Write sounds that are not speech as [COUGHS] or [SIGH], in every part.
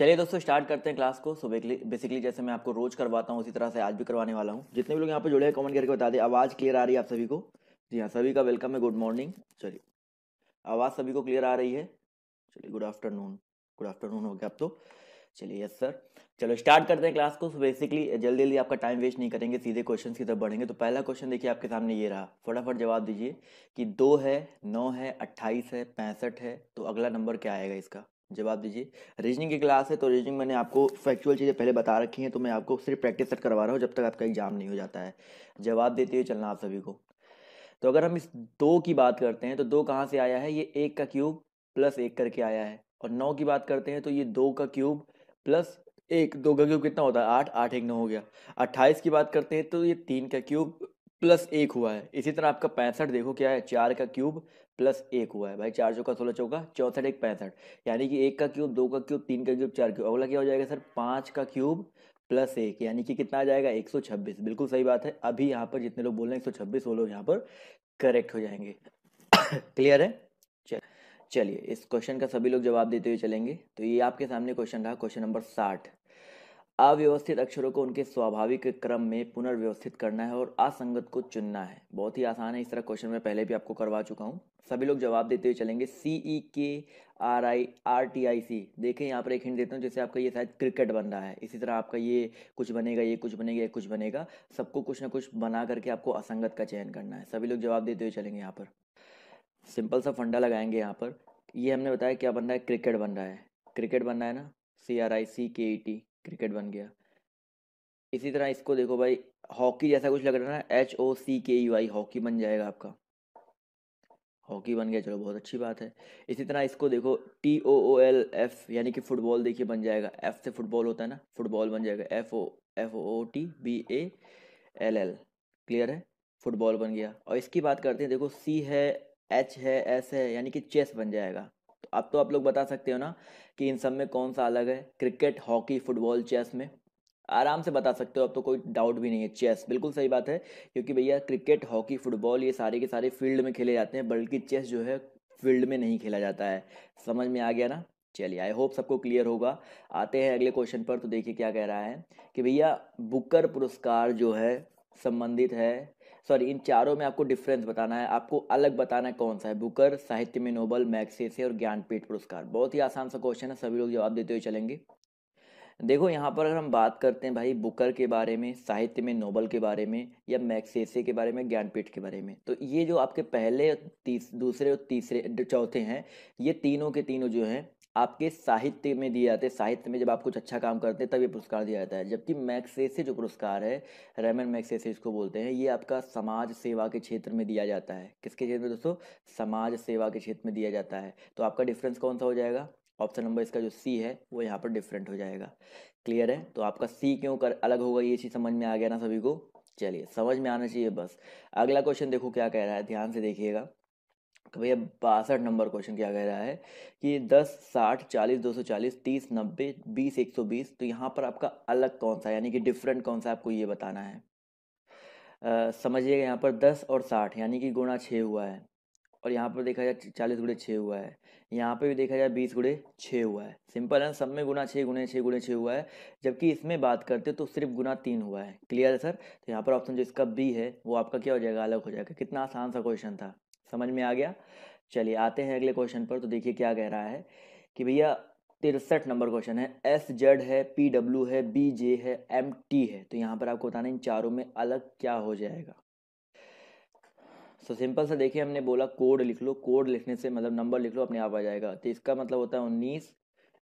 चलिए दोस्तों स्टार्ट करते हैं क्लास को सो बेसिकली जैसे मैं आपको रोज करवाता हूँ उसी तरह से आज भी करवाने वाला हूँ जितने भी लोग यहाँ पे जुड़े हैं कमेंट करके बता दें आवाज़ क्लियर आ रही है आप सभी को जी हाँ सभी का वेलकम है गुड मॉर्निंग चलिए आवाज़ सभी को क्लियर आ रही है चलिए गुड आफ्टरनून गुड आफ्टरनून हो गया आप तो चलिए यस सर चलो स्टार्ट करते हैं क्लास को सो बेसिकली जल्दी जल्दी आपका टाइम वेस्ट नहीं करेंगे सीधे क्वेश्चन की तरफ बढ़ेंगे तो पहला क्वेश्चन देखिए आपके सामने ये रहा फटाफट जवाब दीजिए कि दो है नौ है अट्ठाईस है पैंसठ है तो अगला नंबर क्या आएगा इसका जवाब दीजिए रीजनिंग की क्लास है तो रीजनिंग मैंने आपको फैक्चुअल चीज़ें पहले बता रखी हैं तो मैं आपको सिर्फ प्रैक्टिस सेट करवा रहा हूँ जब तक आपका एग्जाम नहीं हो जाता है जवाब देते हुए चलना आप सभी को तो अगर हम इस दो की बात करते हैं तो दो कहाँ से आया है ये एक का क्यूब प्लस एक करके आया है और नौ की बात करते हैं तो ये दो का क्यूब प्लस एक दो का क्यूब कितना होता है आठ आठ एक नौ हो गया अट्ठाईस की बात करते हैं तो ये तीन का क्यूब प्लस एक हुआ है इसी तरह आपका पैंसठ देखो क्या है चार का क्यूब प्लस एक हुआ है भाई चार चौका सोलह चौका चौंसठ एक पैंसठ यानी कि एक का क्यूब दो का क्यूब तीन का क्यूब चार क्यूब अगला क्या हो जाएगा सर पाँच का क्यूब प्लस एक यानी कि कितना आ जाएगा एक सौ छब्बीस बिल्कुल सही बात है अभी यहाँ पर जितने लोग बोल रहे हैं एक सौ छब्बीस वो लोग यहाँ पर करेक्ट हो जाएंगे क्लियर [COUGHS] है चलिए इस क्वेश्चन का सभी लोग जवाब देते हुए चलेंगे तो ये आपके सामने क्वेश्चन रहा क्वेश्चन नंबर साठ अव्यवस्थित अक्षरों को उनके स्वाभाविक क्रम में पुनर्व्यवस्थित करना है और असंगत को चुनना है बहुत ही आसान है इस तरह क्वेश्चन मैं पहले भी आपको करवा चुका हूँ सभी लोग जवाब देते हुए चलेंगे C E K R I R T I C देखें यहाँ पर एक हिंट देता हूँ जैसे आपका ये शायद क्रिकेट बन रहा है इसी तरह आपका ये कुछ बनेगा ये कुछ बनेगा ये कुछ बनेगा सबको कुछ ना कुछ बना करके आपको असंगत का चयन करना है सभी लोग जवाब देते हुए चलेंगे यहाँ पर सिंपल सा फंडा लगाएंगे यहाँ पर ये हमने बताया क्या बन रहा है क्रिकेट बन रहा है क्रिकेट बन रहा है ना सी आर आई सी के ई टी क्रिकेट बन गया इसी तरह इसको देखो भाई हॉकी जैसा कुछ लग रहा है ना एच ओ सी के ई वाई हॉकी बन जाएगा आपका हॉकी बन गया चलो बहुत अच्छी बात है इसी तरह इसको देखो T O O L F यानी कि फुटबॉल देखिए बन जाएगा एफ से फुटबॉल होता है ना फुटबॉल बन जाएगा F O F O T B A L L clear है फुटबॉल बन गया और इसकी बात करते हैं देखो सी है एच है एस है यानी कि चेस बन जाएगा अब तो आप लोग बता सकते हो ना कि इन सब में कौन सा अलग है क्रिकेट हॉकी फुटबॉल चेस में आराम से बता सकते हो अब तो कोई डाउट भी नहीं है चेस बिल्कुल सही बात है क्योंकि भैया क्रिकेट हॉकी फुटबॉल ये सारे के सारे फील्ड में खेले जाते हैं बल्कि चेस जो है फील्ड में नहीं खेला जाता है समझ में आ गया ना चलिए आई होप सबको क्लियर होगा आते हैं अगले क्वेश्चन पर तो देखिए क्या कह रहा है कि भैया बुकर पुरस्कार जो है संबंधित है सॉरी इन चारों में आपको डिफरेंस बताना है आपको अलग बताना है कौन सा है बुकर साहित्य में नोबल मैक्सेसे और ज्ञानपीठ पुरस्कार बहुत ही आसान सा क्वेश्चन है सभी लोग जवाब देते हुए चलेंगे देखो यहाँ पर अगर हम बात करते हैं भाई बुकर के बारे में साहित्य में नोबल के बारे में या मैक्सेसे के बारे में ज्ञानपीठ के बारे में तो ये जो आपके पहले तीस दूसरे और तीसरे चौथे हैं ये तीनों के तीनों जो हैं आपके साहित्य में दिए जाते हैं साहित्य में जब आप कुछ अच्छा काम करते हैं तब ये पुरस्कार दिया जाता है जबकि मैक्सेसे जो पुरस्कार है रेमन मैक्सेसे इसको बोलते हैं ये आपका समाज सेवा के क्षेत्र में दिया जाता है किसके क्षेत्र में दोस्तों समाज सेवा के क्षेत्र में दिया जाता है तो आपका डिफरेंस कौन सा हो जाएगा ऑप्शन नंबर इसका जो सी है वो यहाँ पर डिफरेंट हो जाएगा क्लियर है तो आपका सी क्यों कर अलग होगा ये चीज़ समझ में आ गया ना सभी को चलिए समझ में आना चाहिए बस अगला क्वेश्चन देखो क्या कह रहा है ध्यान से देखिएगा भैया बासठ नंबर क्वेश्चन किया गया रहा है कि दस साठ चालीस दो सौ चालीस तीस नब्बे बीस एक सौ बीस तो यहाँ पर आपका अलग कौन सा यानी कि डिफरेंट कौन सा आपको ये बताना है समझिएगा यहाँ पर दस और साठ यानी कि गुणा छः हुआ है और यहाँ पर देखा जाए चालीस गुड़े छः हुआ है यहाँ पर भी देखा जाए बीस गुड़े छः हुआ है सिंपल है सब में गुना छः गुणे छः गुणे छः हुआ है जबकि इसमें बात करते तो सिर्फ गुना तीन हुआ है क्लियर है सर तो यहाँ पर ऑप्शन जो इसका बी है वो आपका क्या हो जाएगा अलग हो जाएगा कितना आसान सा क्वेश्चन था समझ में आ गया चलिए आते हैं अगले क्वेश्चन पर तो देखिए क्या कह रहा है कि भैया तिरसठ नंबर क्वेश्चन है एस जेड है पी डब्ल्यू है बी जे है एम टी है तो यहाँ पर आपको बताना इन चारों में अलग क्या हो जाएगा सो सिंपल सा देखिए हमने बोला कोड लिख लो कोड लिखने से मतलब नंबर लिख लो अपने आप आ जाएगा तो इसका मतलब होता है उन्नीस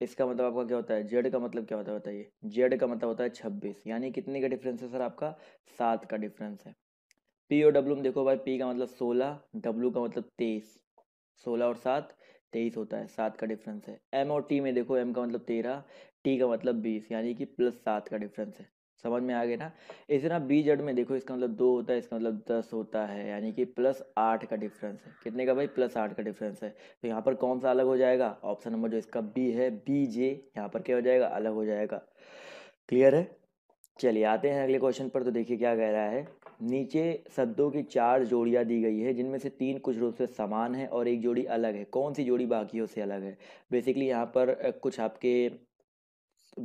इसका मतलब आपका क्या होता है जेड का मतलब क्या होता है बताइए जेड का मतलब होता है छब्बीस यानी कितने का डिफरेंस है सर आपका सात का डिफरेंस है पी और डब्ल्यू में देखो भाई पी का मतलब सोलह डब्ल्यू का मतलब तेईस सोलह और सात तेईस होता है सात का डिफरेंस है एम और टी में देखो एम का मतलब तेरह टी का मतलब बीस यानी कि प्लस सात का डिफरेंस है समझ में आ गया ना इसी तरह बी जड में देखो इसका मतलब दो होता है इसका मतलब दस होता है यानी कि प्लस आठ का डिफरेंस है कितने का भाई प्लस आठ का डिफरेंस है तो यहाँ पर कौन सा अलग हो जाएगा ऑप्शन नंबर जो इसका बी है बी जे यहाँ पर क्या हो जाएगा अलग हो जाएगा क्लियर है चलिए आते हैं अगले क्वेश्चन पर तो देखिए क्या कह रहा है नीचे शब्दों की चार जोड़ियाँ दी गई है जिनमें से तीन कुछ रूप से समान है और एक जोड़ी अलग है कौन सी जोड़ी बाकियों से अलग है बेसिकली यहाँ पर कुछ आपके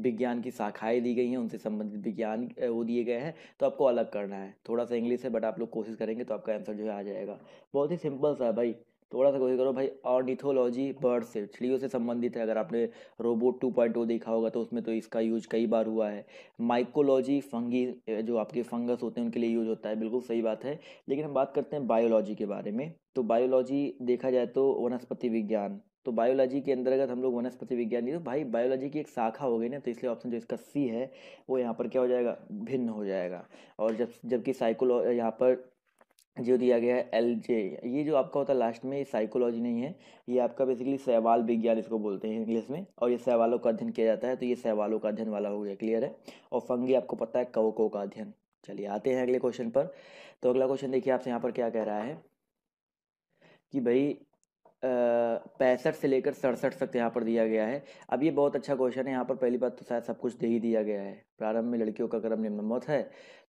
विज्ञान की शाखाएं दी गई हैं उनसे संबंधित विज्ञान वो दिए गए हैं तो आपको अलग करना है थोड़ा सा इंग्लिश है बट आप लोग कोशिश करेंगे तो आपका आंसर जो है आ जाएगा बहुत ही सिंपल सा है भाई थोड़ा सा कोशिश करो भाई ऑर्निथोलॉजी बर्ड से चिड़ियों से संबंधित है अगर आपने रोबोट टू पॉइंट ओ देखा होगा तो उसमें तो इसका यूज कई बार हुआ है माइकोलॉजी फंगी जो आपके फंगस होते हैं उनके लिए यूज होता है बिल्कुल सही बात है लेकिन हम बात करते हैं बायोलॉजी के बारे में तो बायोलॉजी देखा जाए तो वनस्पति विज्ञान तो बायोलॉजी के अंतर्गत हम लोग वनस्पति विज्ञान नहीं तो भाई बायोलॉजी की एक शाखा हो गई ना तो इसलिए ऑप्शन जो इसका सी है वो यहाँ पर क्या हो जाएगा भिन्न हो जाएगा और जब जबकि साइकोलॉ यहाँ पर जो दिया गया है एल जे ये जो आपका होता है लास्ट में ये साइकोलॉजी नहीं है ये आपका बेसिकली सहवाल विज्ञान इसको बोलते हैं इंग्लिश में और ये सहवालों का अध्ययन किया जाता है तो ये सहवालों का अध्ययन वाला हो गया क्लियर है और फंगी आपको पता है कवकों का अध्ययन चलिए आते हैं अगले क्वेश्चन पर तो अगला क्वेश्चन देखिए आपसे यहाँ पर क्या कह रहा है कि भाई पैंसठ से लेकर सड़सठ तक यहाँ पर दिया गया है अब ये बहुत अच्छा क्वेश्चन है यहाँ पर पहली बात तो शायद सब कुछ दे ही दिया गया है प्रारंभ में लड़कियों का क्रम मौत है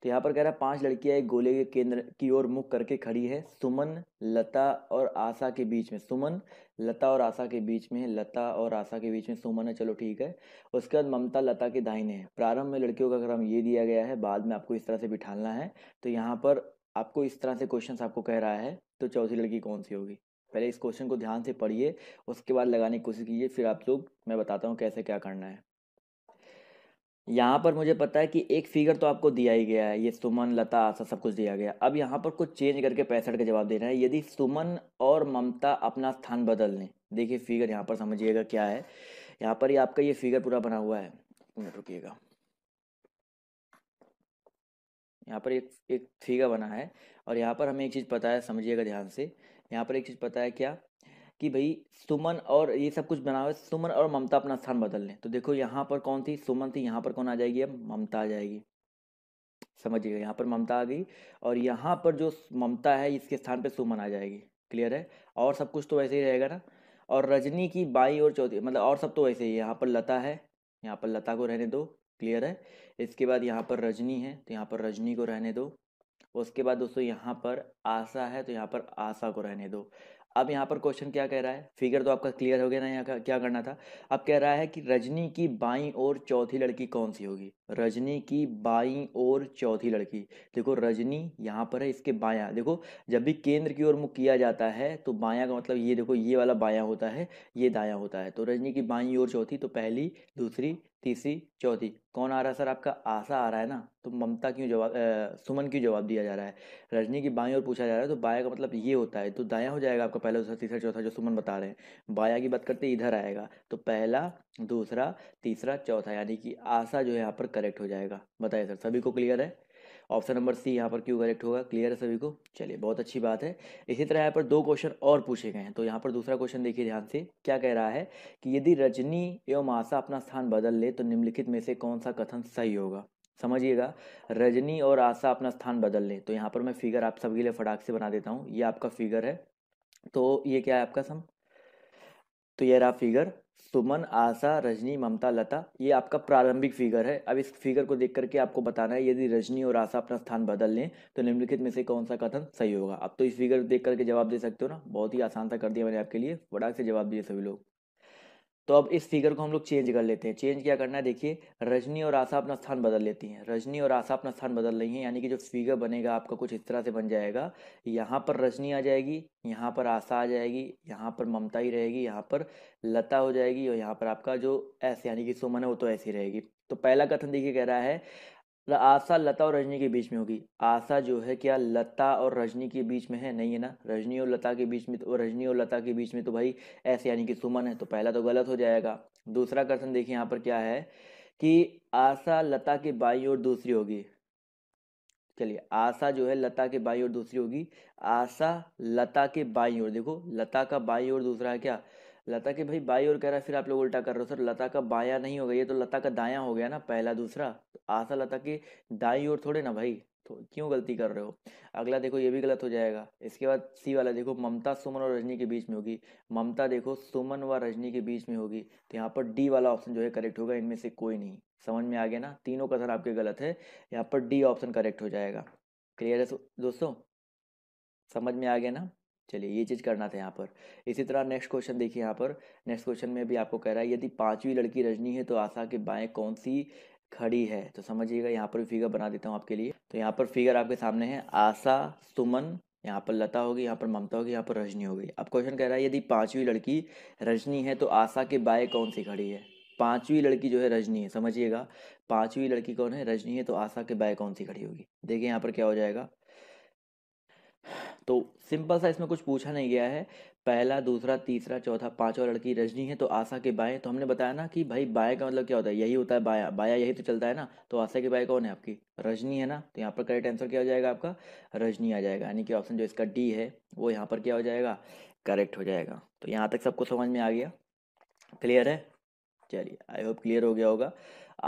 तो यहाँ पर कह रहा है पांच लड़कियाँ एक गोले के केंद्र की ओर मुख करके खड़ी है सुमन लता और आशा के बीच में सुमन लता और आशा के बीच में लता और आशा के बीच में सुमन है चलो ठीक है उसके बाद ममता लता के दाहिने है प्रारंभ में लड़कियों का क्रम ये दिया गया है बाद में आपको इस तरह से बिठाना है तो यहाँ पर आपको इस तरह से क्वेश्चन आपको कह रहा है तो चौथी लड़की कौन सी होगी पहले इस क्वेश्चन को ध्यान से पढ़िए उसके बाद लगाने की कोशिश कीजिए फिर आप लोग मैं बताता हूँ कैसे क्या करना है यहाँ पर मुझे पता है कि एक फिगर तो आपको दिया ही गया है ये सुमन लता आशा सब कुछ दिया गया अब यहाँ पर कुछ चेंज करके पैंसठ का जवाब देना है यदि सुमन और ममता अपना स्थान बदल लें देखिए फिगर यहाँ पर समझिएगा क्या है यहाँ पर ही आपका ये फिगर पूरा बना हुआ है मिनट रुकिएगा यहाँ पर एक एक फिगर बना है और यहाँ पर हमें एक चीज़ पता है समझिएगा ध्यान से यहाँ पर एक चीज़ पता है क्या कि भाई सुमन और ये सब कुछ बना हुआ है सुमन और ममता अपना स्थान बदल लें तो देखो यहाँ पर कौन थी सुमन थी यहाँ पर कौन आ जाएगी अब ममता आ जाएगी समझिएगा यहाँ पर ममता आ गई और यहाँ पर जो ममता है इसके स्थान पर सुमन आ जाएगी क्लियर है और सब कुछ तो वैसे ही रहेगा ना और रजनी की बाई और चौथी मतलब और सब तो वैसे ही यहाँ पर लता है यहाँ पर लता को रहने दो क्लियर है इसके बाद यहाँ पर रजनी है तो यहाँ पर रजनी को रहने दो उसके बाद दोस्तों यहाँ पर आशा है तो यहाँ पर आशा को रहने दो अब यहाँ पर क्वेश्चन क्या कह रहा है फिगर तो आपका क्लियर हो गया ना यहाँ का क्या करना था अब कह रहा है कि रजनी की बाई और चौथी लड़की कौन सी होगी रजनी की बाई और चौथी लड़की देखो रजनी यहाँ पर है इसके बाया देखो जब भी केंद्र की ओर मुख किया जाता है तो बाया का मतलब ये देखो ये वाला बाया होता है ये दाया होता है तो रजनी की बाई और चौथी तो पहली दूसरी तीसरी चौथी कौन आ रहा है सर आपका आशा आ रहा है ना तो ममता क्यों जवाब सुमन क्यों जवाब दिया जा रहा है रजनी की बाएं और पूछा जा रहा है तो बाया का मतलब ये होता है तो दाया हो जाएगा आपका पहला दूसरा तीसरा चौथा जो सुमन बता रहे हैं बाया की बात करते इधर आएगा तो पहला दूसरा तीसरा चौथा यानी कि आशा जो है यहाँ पर करेक्ट हो जाएगा बताइए सर सभी को क्लियर है ऑप्शन नंबर सी यहाँ पर क्यों करेक्ट होगा क्लियर है सभी को चलिए बहुत अच्छी बात है इसी तरह यहाँ पर दो क्वेश्चन और पूछे गए हैं तो यहाँ पर दूसरा क्वेश्चन देखिए ध्यान से क्या कह रहा है कि यदि रजनी एवं आशा अपना स्थान बदल ले तो निम्नलिखित में से कौन सा कथन सही होगा समझिएगा रजनी और आशा अपना स्थान बदल ले तो यहाँ पर मैं फिगर आप सबके लिए फटाक से बना देता हूँ ये आपका फिगर है तो ये क्या है आपका सम तो ये रहा फिगर सुमन आशा रजनी ममता लता ये आपका प्रारंभिक फिगर है अब इस फिगर को देख करके आपको बताना है यदि रजनी और आशा अपना स्थान बदल लें तो निम्नलिखित में से कौन सा कथन सही होगा आप तो इस फिगर देख करके जवाब दे सकते हो ना बहुत ही आसान सा कर दिया मैंने आपके लिए बड़ा से जवाब दिए सभी लोग तो अब इस फिगर को हम लोग चेंज कर लेते हैं चेंज क्या करना है देखिए रजनी और आशा अपना स्थान बदल लेती हैं रजनी और आशा अपना स्थान बदल रही हैं यानी कि जो फिगर बनेगा आपका कुछ इस तरह से बन जाएगा यहाँ पर रजनी आ जाएगी यहाँ पर आशा आ जाएगी यहाँ पर ममता ही रहेगी यहाँ पर लता हो जाएगी और यहाँ पर आपका जो ऐसे यानी कि सुमन है वो तो ऐसी रहेगी तो पहला कथन देखिए कह रहा है आशा लता और रजनी के बीच में होगी आशा जो है क्या लता और रजनी के बीच में है नहीं है ना रजनी और लता के बीच में तो रजनी और लता के बीच में तो भाई ऐसे यानी कि सुमन है तो पहला तो गलत हो जाएगा दूसरा क्वेश्चन देखिए यहाँ पर क्या है कि आशा लता के बाई और दूसरी होगी चलिए आशा जो है लता के बाई और दूसरी होगी आशा लता के बाई और देखो लता का बाई और दूसरा है क्या लता के भाई बाई और कह रहा है फिर आप लोग उल्टा कर रहे हो सर लता का बाया नहीं हो गया ये तो लता का दाया हो गया ना पहला दूसरा तो आशा लता के दाई और थोड़े ना भाई तो क्यों गलती कर रहे हो अगला देखो ये भी गलत हो जाएगा इसके बाद सी वाला देखो ममता सुमन और रजनी के बीच में होगी ममता देखो सुमन व रजनी के बीच में होगी तो यहाँ पर डी वाला ऑप्शन जो है करेक्ट होगा इनमें से कोई नहीं समझ में आ गया ना तीनों कथन आपके गलत है यहाँ पर डी ऑप्शन करेक्ट हो जाएगा क्लियर है दोस्तों समझ में आ गया ना चलिए ये चीज़ करना था यहाँ पर इसी तरह नेक्स्ट क्वेश्चन देखिए यहाँ पर नेक्स्ट क्वेश्चन में भी आपको कह रहा है यदि पांचवी लड़की रजनी है तो आशा के बाएं कौन सी खड़ी है तो समझिएगा यहाँ पर फिगर बना देता हूँ आपके लिए तो यहाँ पर फिगर आपके सामने है आशा सुमन यहाँ पर लता होगी यहाँ पर ममता होगी यहाँ पर रजनी होगी अब क्वेश्चन कह रहा है यदि पांचवी लड़की रजनी है तो आशा के बाएँ कौन सी खड़ी है पांचवी लड़की जो है रजनी है समझिएगा पांचवी लड़की कौन है रजनी है तो आशा के बाएँ कौन सी खड़ी होगी देखिए यहाँ पर क्या हो जाएगा तो सिंपल सा इसमें कुछ पूछा नहीं गया है पहला दूसरा तीसरा चौथा पांचवा लड़की रजनी है तो आशा के बाएं तो हमने बताया ना कि भाई बाएं का मतलब क्या होता है यही होता है बाया बाया यही तो चलता है ना तो आशा के बाएं कौन है आपकी रजनी है ना तो यहाँ पर करेक्ट आंसर क्या हो जाएगा आपका रजनी आ जाएगा यानी कि ऑप्शन जो इसका डी है वो यहाँ पर क्या हो जाएगा करेक्ट हो जाएगा तो यहाँ तक सबको समझ में आ गया क्लियर है चलिए आई होप क्लियर हो गया होगा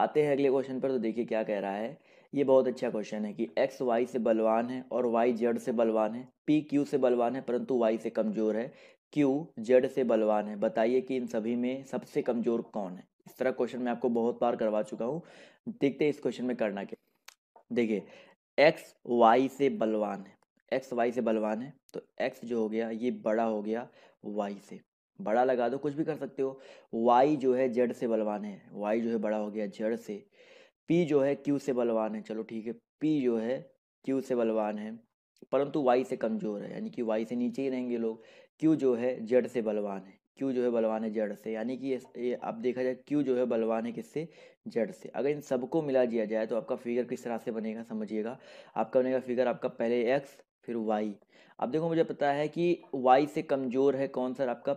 आते हैं अगले क्वेश्चन पर तो देखिए क्या कह रहा है ये बहुत अच्छा क्वेश्चन है कि एक्स वाई से बलवान है और वाई जेड से बलवान है पी क्यू से बलवान है परंतु वाई से कमजोर है क्यू जेड से बलवान है बताइए कि इन सभी में सबसे कमजोर कौन है इस तरह क्वेश्चन मैं आपको बहुत बार करवा चुका हूँ देखते हैं इस क्वेश्चन में करना क्या देखिए एक्स वाई से बलवान है एक्स वाई से बलवान है तो एक्स जो हो गया ये बड़ा हो गया वाई से बड़ा लगा दो कुछ भी कर सकते हो वाई जो है जेड से बलवान है वाई जो है बड़ा हो गया जेड से पी जो है क्यू से बलवान है चलो ठीक है पी जो है क्यू से बलवान है परंतु वाई से कमज़ोर है यानी कि वाई से नीचे ही रहेंगे लोग क्यू जो है जड़ से बलवान है क्यू जो है बलवान है जड़ से यानी कि ये अब देखा जाए क्यू जो है बलवान है किससे जड़ से अगर इन सबको मिला दिया जाए तो आपका फिगर किस तरह से बनेगा समझिएगा आपका बनेगा फिगर आपका पहले एक्स फिर वाई अब देखो मुझे पता है कि वाई से कमज़ोर है कौन सा आपका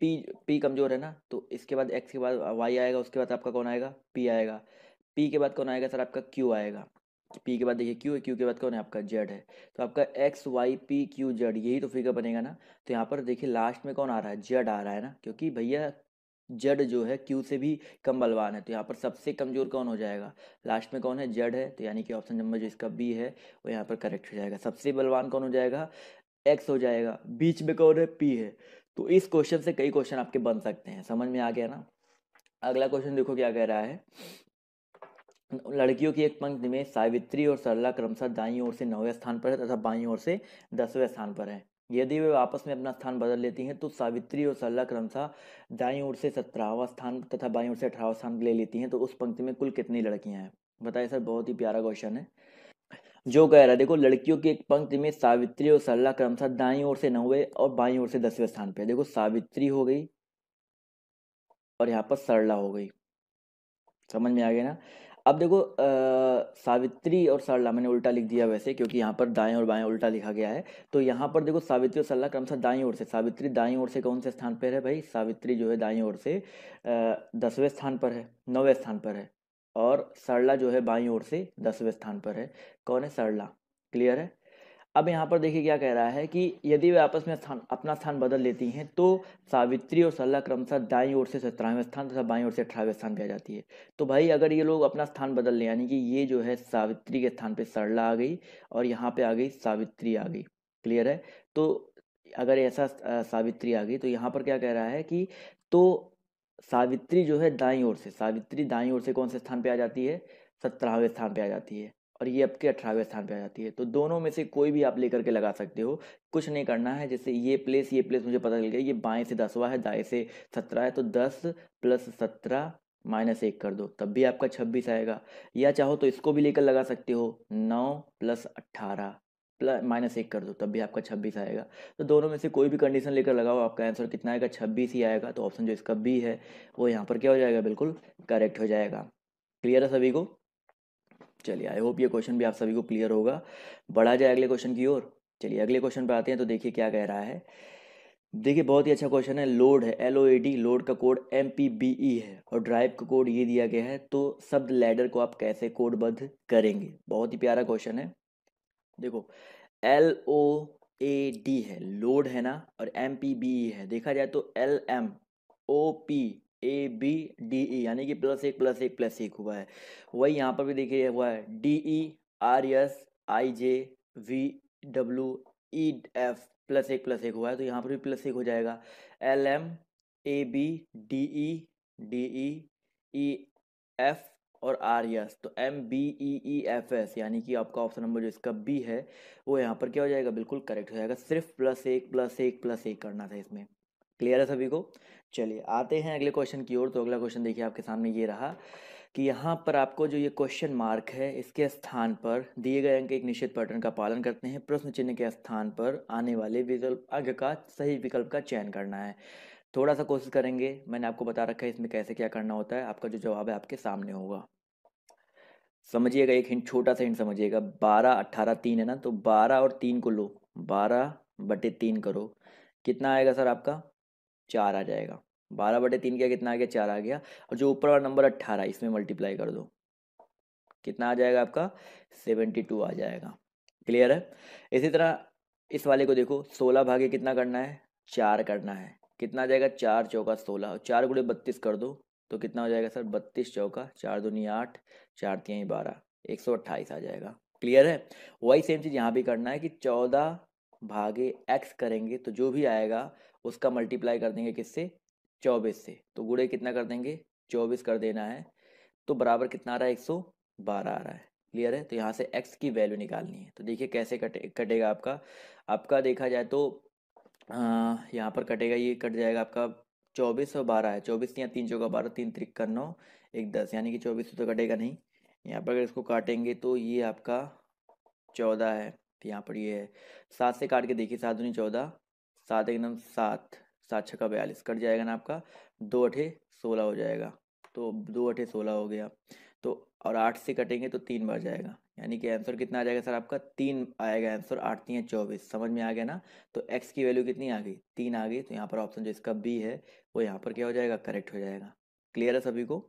पी पी कमज़ोर है ना तो इसके बाद एक्स के बाद वाई आएगा उसके बाद आपका कौन आएगा पी आएगा पी के बाद कौन आएगा सर आपका क्यू आएगा पी के बाद देखिए क्यू है क्यू के बाद कौन है आपका जेड है तो आपका X Y P Q Z यही तो फिगर बनेगा ना तो यहाँ पर देखिए लास्ट में कौन आ रहा है जेड आ रहा है ना क्योंकि भैया जेड जो है क्यू से भी कम बलवान है तो यहाँ पर सबसे कमजोर कौन हो जाएगा लास्ट में कौन है जेड है तो यानी कि ऑप्शन नंबर जो इसका बी है वो यहाँ पर करेक्ट हो जाएगा सबसे बलवान कौन हो जाएगा एक्स हो जाएगा बीच में कौन है पी है तो इस क्वेश्चन से कई क्वेश्चन आपके बन सकते हैं समझ में आ गया ना अगला क्वेश्चन देखो क्या कह रहा है लड़कियों की एक पंक्ति में सावित्री और सरला क्रमशः दाई ओर से नौवें स्थान पर है तथा बाई ओर से दसवें स्थान पर है यदि वे आपस में अपना स्थान बदल लेती हैं तो सावित्री और सरला क्रमशः दाई ओर से सत्रहवा स्थान तथा बाई ओर से अठारहवा स्थान ले लेती हैं तो उस पंक्ति में कुल कितनी लड़कियां हैं बताइए सर बहुत ही प्यारा क्वेश्चन है जो कह रहा है देखो लड़कियों की एक पंक्ति में सावित्री और सरला क्रमशः दाई ओर से नौवे और बाई ओर से दसवें स्थान पर देखो सावित्री हो गई और यहाँ पर सरला हो गई समझ में आ गया ना अब देखो आ, सावित्री और सरला मैंने उल्टा लिख दिया वैसे क्योंकि यहाँ पर दाएं और बाएं उल्टा लिखा गया है तो यहाँ पर देखो सावित्री और सरला क्रमशः दाई ओर से सावित्री दाई ओर से कौन से स्थान पर है भाई सावित्री जो है दाई ओर से दसवें स्थान पर है नौवें स्थान पर है और सरला जो है बाई ओर से दसवें स्थान पर है कौन है सरला क्लियर है अब यहाँ पर देखिए क्या कह रहा है कि यदि वे आपस में स्थान अपना स्थान बदल लेती हैं तो सावित्री और सल्ला क्रमशः दाई ओर से सत्रहवें स्थान तथा बाईं ओर से अठारहवें स्थान पर आ जाती है तो भाई अगर ये लोग अपना स्थान बदल लें यानी कि ये जो है सावित्री के स्थान पर सरला आ गई और यहाँ पर आ गई सावित्री आ गई क्लियर है तो अगर ऐसा सावित्री आ गई तो यहाँ पर क्या कह रहा है कि तो सावित्री जो है दाई ओर से सावित्री दाई ओर से कौन से स्थान पर आ जाती है सत्रहवें स्थान पर आ जाती है और ये आपके अठारहवें स्थान पे आ जाती है तो दोनों में से कोई भी आप लेकर के लगा सकते हो कुछ नहीं करना है जैसे ये प्लेस ये प्लेस मुझे पता चल गया ये बाएं से दसवा है दाएं से सत्रह है तो दस प्लस सत्रह माइनस एक कर दो तब भी आपका छब्बीस आएगा या चाहो तो इसको भी लेकर लगा सकते हो नौ प्लस अट्ठारह प्लस माइनस एक कर दो तब भी आपका छब्बीस आएगा तो दोनों में से कोई भी कंडीशन लेकर लगाओ आपका आंसर कितना आएगा छब्बीस ही आएगा तो ऑप्शन जो इसका बी है वो यहाँ पर क्या हो जाएगा बिल्कुल करेक्ट हो जाएगा क्लियर है सभी को चलिए आई होप ये क्वेश्चन भी आप सभी को क्लियर होगा बढ़ा जाए अगले क्वेश्चन की ओर चलिए अगले क्वेश्चन पर आते हैं तो देखिए क्या कह रहा है देखिए बहुत ही अच्छा क्वेश्चन है लोड है L O A D load का code M P B E है और ड्राइव का कोड ये दिया गया है तो शब्द लैडर को आप कैसे कोडबद्ध करेंगे बहुत ही प्यारा क्वेश्चन है देखो एल ओ ए डी है लोड है ना और एम पी बी ई है देखा जाए तो L M O P A B D E यानी कि प्लस एक प्लस एक प्लस एक हुआ है वही यहाँ पर भी देखिए हुआ है D E R S I J V W E F plus एक प्लस एक हुआ है तो यहाँ पर भी प्लस एक हो जाएगा L M A B D E D E E F और आर एस तो M B E E F S यानी कि आपका ऑप्शन नंबर जो इसका बी है वो यहाँ पर क्या हो जाएगा बिल्कुल करेक्ट हो जाएगा सिर्फ प्लस एक प्लस एक प्लस एक करना था इसमें क्लियर है सभी को चलिए आते हैं अगले क्वेश्चन की ओर तो अगला क्वेश्चन देखिए आपके सामने ये रहा कि यहाँ पर आपको जो ये क्वेश्चन मार्क है इसके स्थान पर दिए गए अंक एक निश्चित पैटर्न का पालन करते हैं प्रश्न चिन्ह के स्थान पर आने वाले विकल्प अंक का सही विकल्प का चयन करना है थोड़ा सा कोशिश करेंगे मैंने आपको बता रखा है इसमें कैसे क्या करना होता है आपका जो जवाब है आपके सामने होगा समझिएगा एक हिंट छोटा सा हिंट समझिएगा बारह अट्ठारह तीन है ना तो बारह और तीन को लो बारह बटे तीन करो कितना आएगा सर आपका चार आ जाएगा बारह बटे तीन क्या कितना आ गया चार आ गया और जो ऊपर वाला नंबर अट्ठारह इसमें मल्टीप्लाई कर दो कितना आ जाएगा आपका सेवेंटी टू आ जाएगा क्लियर है इसी तरह इस वाले को देखो सोलह भागे कितना करना है चार करना है कितना आ जाएगा चार चौका सोलह चार गुड़े बत्तीस कर दो तो कितना हो जाएगा सर बत्तीस चौका चार दुनिया आठ चार तीन बारह एक सौ अट्ठाईस आ जाएगा क्लियर है वही सेम चीज़ यहाँ भी करना है कि चौदह भागे एक्स करेंगे तो जो भी आएगा उसका मल्टीप्लाई कर देंगे किससे चौबीस से तो गुड़े कितना कर देंगे चौबीस कर देना है तो बराबर कितना आ रहा है एक सौ बारह आ रहा है क्लियर है तो यहाँ से एक्स की वैल्यू निकालनी है तो देखिए कैसे कटे कटेगा आपका आपका देखा जाए तो यहाँ पर कटेगा ये कट जाएगा आपका चौबीस और बारह है चौबीस या तीन चौका बारह तीन त्रिक कर नौ एक दस यानी कि चौबीस तो कटेगा नहीं यहाँ पर अगर इसको काटेंगे तो ये आपका चौदह है तो यहाँ पर ये है सात से काट के देखिए सात दूनी चौदह सात एकदम सात सात का बयालीस कट जाएगा ना आपका दो अठे सोलह हो जाएगा तो दो अठे सोलह हो गया तो और आठ से कटेंगे तो तीन बार जाएगा यानी कि आंसर कितना आ जाएगा सर आपका तीन आएगा आंसर आठ तीन चौबीस समझ में आ गया ना तो एक्स की वैल्यू कितनी आ गई तीन आ गई तो यहाँ पर ऑप्शन जो इसका बी है वो यहाँ पर क्या हो जाएगा करेक्ट हो जाएगा क्लियर है सभी को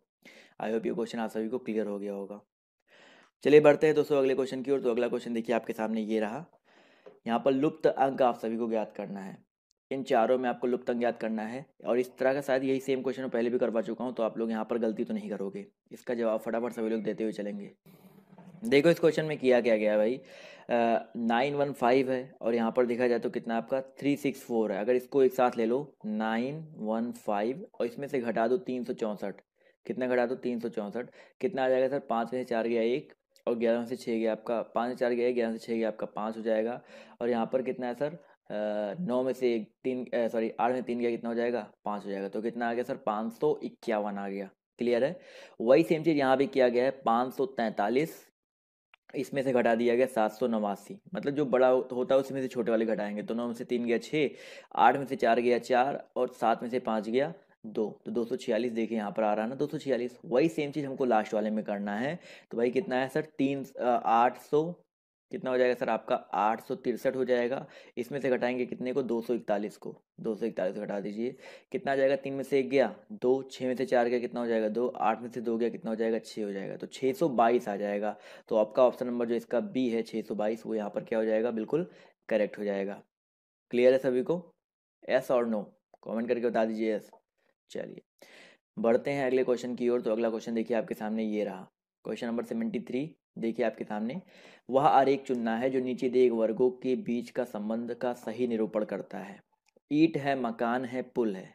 आई होप ये क्वेश्चन आप सभी को क्लियर हो गया होगा चलिए बढ़ते हैं दोस्तों अगले क्वेश्चन की ओर तो अगला क्वेश्चन देखिए आपके सामने ये रहा यहाँ पर लुप्त अंक आप सभी को ज्ञात करना है इन चारों में आपको लुप्त अंज्ञात करना है और इस तरह का शायद यही सेम क्वेश्चन मैं पहले भी करवा चुका हूँ तो आप लोग यहाँ पर गलती तो नहीं करोगे इसका जवाब फटाफट सभी लोग देते हुए चलेंगे देखो इस क्वेश्चन में किया क्या गया भाई नाइन वन फाइव है और यहाँ पर देखा जाए तो कितना आपका थ्री सिक्स फोर है अगर इसको एक साथ ले लो नाइन वन फाइव और इसमें से घटा दो तीन सौ चौंसठ कितना घटा दो तीन सौ चौंसठ कितना आ जाएगा सर पाँच में से चार गया एक और ग्यारह में से छः गया आपका पाँच से चार गया एक ग्यारह से छः गया आपका पाँच हो जाएगा और यहाँ पर कितना है सर नौ में से एक तीन सॉरी आठ में तीन गया कितना हो जाएगा पाँच हो जाएगा तो कितना आ गया सर पाँच सौ इक्यावन आ गया क्लियर है वही सेम चीज़ यहाँ भी किया गया है पाँच सौ तैंतालीस इसमें से घटा दिया गया सात सौ नवासी मतलब जो बड़ा होता है उसमें से छोटे वाले घटाएंगे तो नौ में से तीन गया छः आठ में से चार गया चार और सात में से पाँच गया दो तो दो सौ छियालीस देखिए यहाँ पर आ रहा है ना दो सौ छियालीस वही सेम चीज़ हमको लास्ट वाले में करना है तो भाई कितना है सर तीन आठ सौ कितना हो जाएगा सर आपका आठ सौ तिरसठ हो जाएगा इसमें से घटाएंगे कितने को दो सौ इकतालीस को दो सौ इकतालीस को घटा दीजिए कितना आ जाएगा तीन में से एक गया दो छः में से चार गया कितना हो जाएगा दो आठ में से दो गया कितना हो जाएगा छः हो जाएगा तो छः सौ बाईस आ जाएगा तो आपका ऑप्शन नंबर जो इसका बी है छः सौ बाईस वो यहाँ पर क्या हो जाएगा बिल्कुल करेक्ट हो जाएगा क्लियर है सभी को एस और नो कॉमेंट करके बता दीजिए यस चलिए बढ़ते हैं अगले क्वेश्चन की ओर तो अगला क्वेश्चन देखिए आपके सामने ये रहा क्वेश्चन नंबर सेवेंटी थ्री देखिए आपके सामने वह आरेख चुनना है जो नीचे दिए वर्गों के बीच का संबंध का सही निरूपण करता है ईट है मकान है पुल है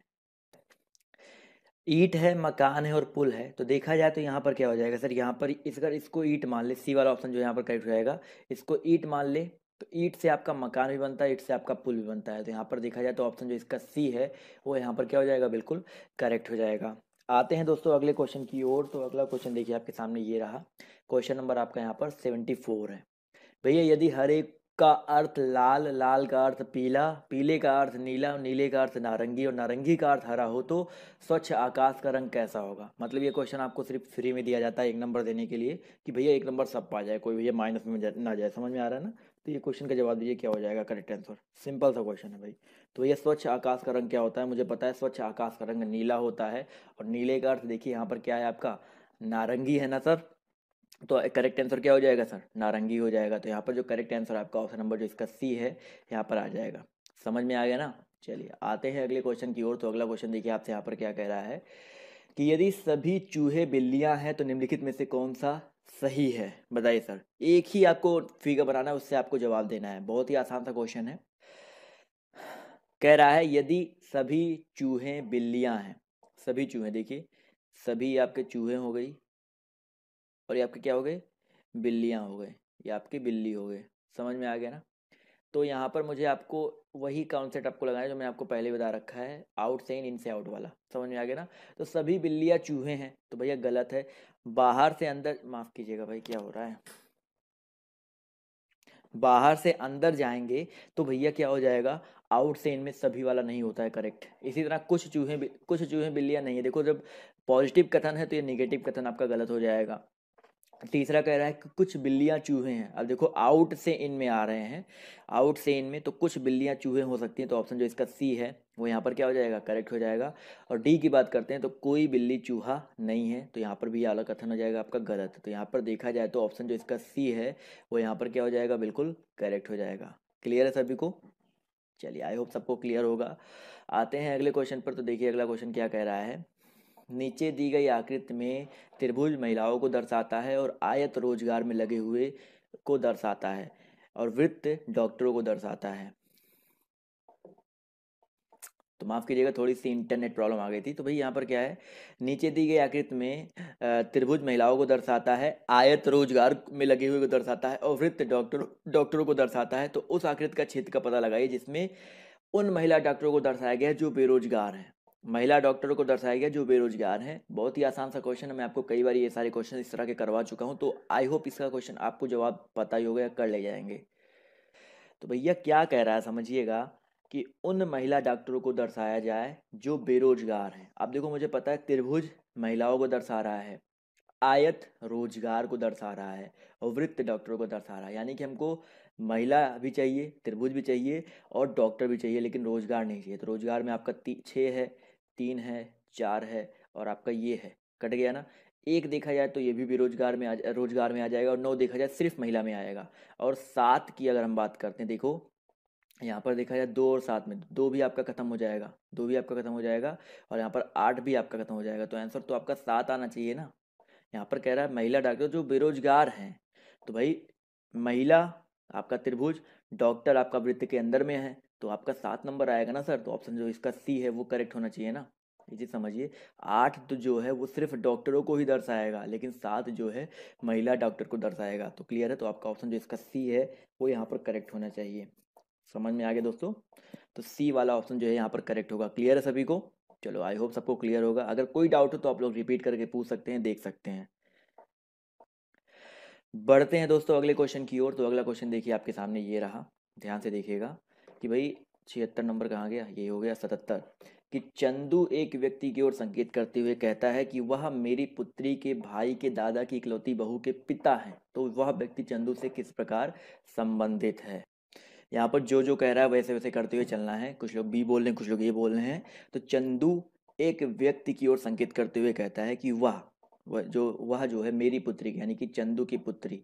ईट है मकान है और पुल है तो देखा जाए तो यहाँ पर क्या हो जाएगा सर यहाँ पर इस अगर इसको ईट मान ले सी वाला ऑप्शन जो यहाँ पर करेक्ट हो जाएगा इसको ईट मान ले तो ईट से आपका मकान भी बनता है ईट से आपका पुल भी बनता है तो यहाँ पर देखा जाए तो ऑप्शन जो इसका सी है वो यहाँ पर क्या हो जाएगा बिल्कुल करेक्ट हो जाएगा आते हैं दोस्तों अगले क्वेश्चन की ओर तो अगला क्वेश्चन देखिए आपके सामने ये रहा क्वेश्चन नंबर आपका यहाँ पर सेवेंटी फोर है भैया यदि हर एक का अर्थ लाल लाल का अर्थ पीला पीले का अर्थ नीला नीले का अर्थ नारंगी और नारंगी का अर्थ हरा हो तो स्वच्छ आकाश का रंग कैसा होगा मतलब ये क्वेश्चन आपको सिर्फ फ्री में दिया जाता है एक नंबर देने के लिए कि भैया एक नंबर सब पा जाए कोई भैया माइनस में ना जाए समझ में आ रहा है ना तो ये क्वेश्चन का जवाब दीजिए क्या हो जाएगा करेक्ट आंसर सिंपल सा क्वेश्चन है भाई तो भैया स्वच्छ आकाश का रंग क्या होता है मुझे पता है स्वच्छ आकाश का रंग नीला होता है और नीले का अर्थ देखिए यहाँ पर क्या है आपका नारंगी है ना सर तो करेक्ट आंसर क्या हो जाएगा सर नारंगी हो जाएगा तो यहाँ पर जो करेक्ट आंसर आपका ऑप्शन नंबर जो इसका सी है यहाँ पर आ जाएगा समझ में आ गया ना चलिए आते हैं अगले क्वेश्चन की ओर तो अगला क्वेश्चन देखिए आपसे यहाँ पर क्या कह रहा है कि यदि सभी चूहे बिल्लियाँ हैं तो निम्नलिखित में से कौन सा सही है बताइए सर एक ही आपको फिगर बनाना है उससे आपको जवाब देना है बहुत ही आसान सा क्वेश्चन है कह रहा है यदि सभी चूहे बिल्लियां हैं सभी चूहे देखिए सभी आपके चूहे हो गई और ये आपके क्या हो गए बिल्लियां हो गए ये आपके बिल्ली हो गए समझ में आ गया ना तो यहाँ पर मुझे आपको वही कॉन्सेप्ट आपको लगाना है जो मैंने आपको पहले बता रखा है आउट से इन इन से आउट वाला समझ में आ गया ना तो सभी बिल्लियाँ चूहे हैं तो भैया गलत है बाहर से अंदर माफ़ कीजिएगा भाई क्या हो रहा है बाहर से अंदर जाएंगे तो भैया क्या हो जाएगा आउट से इनमें सभी वाला नहीं होता है करेक्ट इसी तरह कुछ चूहे कुछ चूहे बिल्लियाँ नहीं है देखो जब पॉजिटिव कथन है तो ये निगेटिव कथन आपका गलत हो जाएगा तीसरा कह रहा है कि कुछ बिल्लियाँ चूहे हैं अब देखो आउट से इन में आ रहे हैं आउट से इन में तो कुछ बिल्लियाँ चूहे हो सकती हैं तो ऑप्शन जो इसका सी है वो यहाँ पर क्या हो जाएगा करेक्ट हो जाएगा और डी की बात करते हैं तो कोई बिल्ली चूहा नहीं है तो यहाँ पर भी आला कथन हो जाएगा आपका गलत तो यहाँ पर देखा जाए तो ऑप्शन जो इसका सी है वो यहाँ पर क्या हो जाएगा बिल्कुल करेक्ट हो जाएगा क्लियर है सभी को चलिए आई होप सबको क्लियर होगा आते हैं अगले क्वेश्चन पर तो देखिए अगला क्वेश्चन क्या कह रहा है नीचे दी गई आकृति में त्रिभुज महिलाओं को दर्शाता है और आयत रोजगार में लगे हुए को दर्शाता है और वृत्त डॉक्टरों को दर्शाता है तो माफ़ कीजिएगा थोड़ी सी इंटरनेट प्रॉब्लम आ गई थी तो भाई यहाँ पर क्या है नीचे दी गई आकृति में त्रिभुज महिलाओं को दर्शाता है आयत रोजगार में लगे हुए को दर्शाता है और वृत्त डॉक्टर डॉक्टरों को दर्शाता है तो उस आकृति का क्षेत्र का पता लगाइए जिसमें उन महिला डॉक्टरों को दर्शाया गया है जो बेरोजगार हैं महिला डॉक्टरों को दर्शाया गया जो बेरोजगार हैं बहुत ही आसान सा क्वेश्चन है मैं आपको कई बार ये सारे क्वेश्चन इस तरह के करवा चुका हूँ तो आई होप इसका क्वेश्चन आपको जवाब पता ही होगा या कर ले जाएंगे तो भैया क्या कह रहा है समझिएगा कि उन महिला डॉक्टरों को दर्शाया जाए जो बेरोजगार हैं अब देखो मुझे पता है त्रिभुज महिलाओं को दर्शा रहा है आयत रोजगार को दर्शा रहा है और वृत्त डॉक्टरों को दर्शा रहा है यानी कि हमको महिला भी चाहिए त्रिभुज भी चाहिए और डॉक्टर भी चाहिए लेकिन रोजगार नहीं चाहिए तो रोजगार में आपका ती, छः है तीन है चार है और आपका ये है कट गया ना एक देखा जाए तो ये भी बेरोजगार में आ रोजगार में आ जाएगा और नौ देखा जाए सिर्फ महिला में आएगा और सात की अगर हम बात करते हैं देखो यहाँ पर देखा जाए दो और सात में दो भी आपका खत्म हो जाएगा दो भी आपका खत्म हो जाएगा और यहाँ पर आठ भी आपका खत्म हो जाएगा तो आंसर तो आपका सात आना चाहिए ना यहाँ पर कह रहा है महिला डॉक्टर जो बेरोजगार हैं तो भाई महिला आपका त्रिभुज डॉक्टर आपका वृत्त के अंदर में है तो आपका सात नंबर आएगा ना सर तो ऑप्शन जो इसका सी है वो करेक्ट होना चाहिए ना ये चीज़ समझिए आठ तो जो है वो सिर्फ डॉक्टरों को ही दर्शाएगा लेकिन सात जो है महिला डॉक्टर को दर्शाएगा तो क्लियर है तो आपका ऑप्शन जो इसका सी है वो यहाँ पर करेक्ट होना चाहिए समझ में आ गया दोस्तों तो सी वाला ऑप्शन जो है यहाँ पर करेक्ट होगा क्लियर है सभी को चलो आई होप सबको क्लियर होगा अगर कोई डाउट हो तो आप लोग रिपीट करके पूछ सकते हैं देख सकते हैं बढ़ते हैं दोस्तों अगले क्वेश्चन की ओर तो अगला क्वेश्चन देखिए आपके सामने ये रहा ध्यान से देखिएगा कि भाई छिहत्तर नंबर कहाँ गया ये हो गया सतहत्तर कि चंदू एक व्यक्ति की ओर संकेत करते हुए कहता है कि वह मेरी पुत्री के भाई के दादा की इकलौती बहू के पिता हैं तो वह व्यक्ति चंदू से किस प्रकार संबंधित है यहाँ पर जो जो कह रहा है वैसे वैसे करते हुए चलना है कुछ लोग बी बोल रहे हैं कुछ लोग ये बोल रहे हैं तो चंदू एक व्यक्ति की ओर संकेत करते हुए कहता है कि वह वह जो वह जो है मेरी पुत्री यानी कि चंदू की पुत्री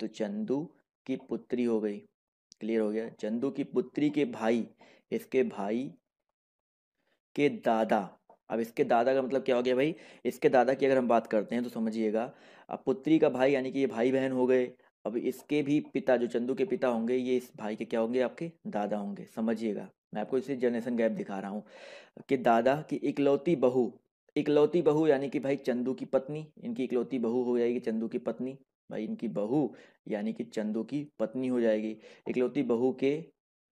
तो चंदू की पुत्री हो गई क्लियर हो गया चंदू की पुत्री के भाई इसके भाई के दादा अब इसके दादा का मतलब क्या हो गया भाई इसके दादा की अगर हम बात करते हैं तो समझिएगा अब पुत्री का भाई यानी कि ये भाई बहन हो गए अब इसके भी पिता जो चंदू के पिता होंगे ये इस भाई के क्या होंगे आपके दादा होंगे समझिएगा मैं आपको इसे जनरेशन गैप दिखा रहा हूँ कि दादा की इकलौती बहू इकलौती बहू यानी कि भाई चंदू की पत्नी इनकी इकलौती बहू हो जाएगी चंदू की पत्नी भाई इनकी बहू यानी कि चंदू की पत्नी हो जाएगी इकलौती बहू के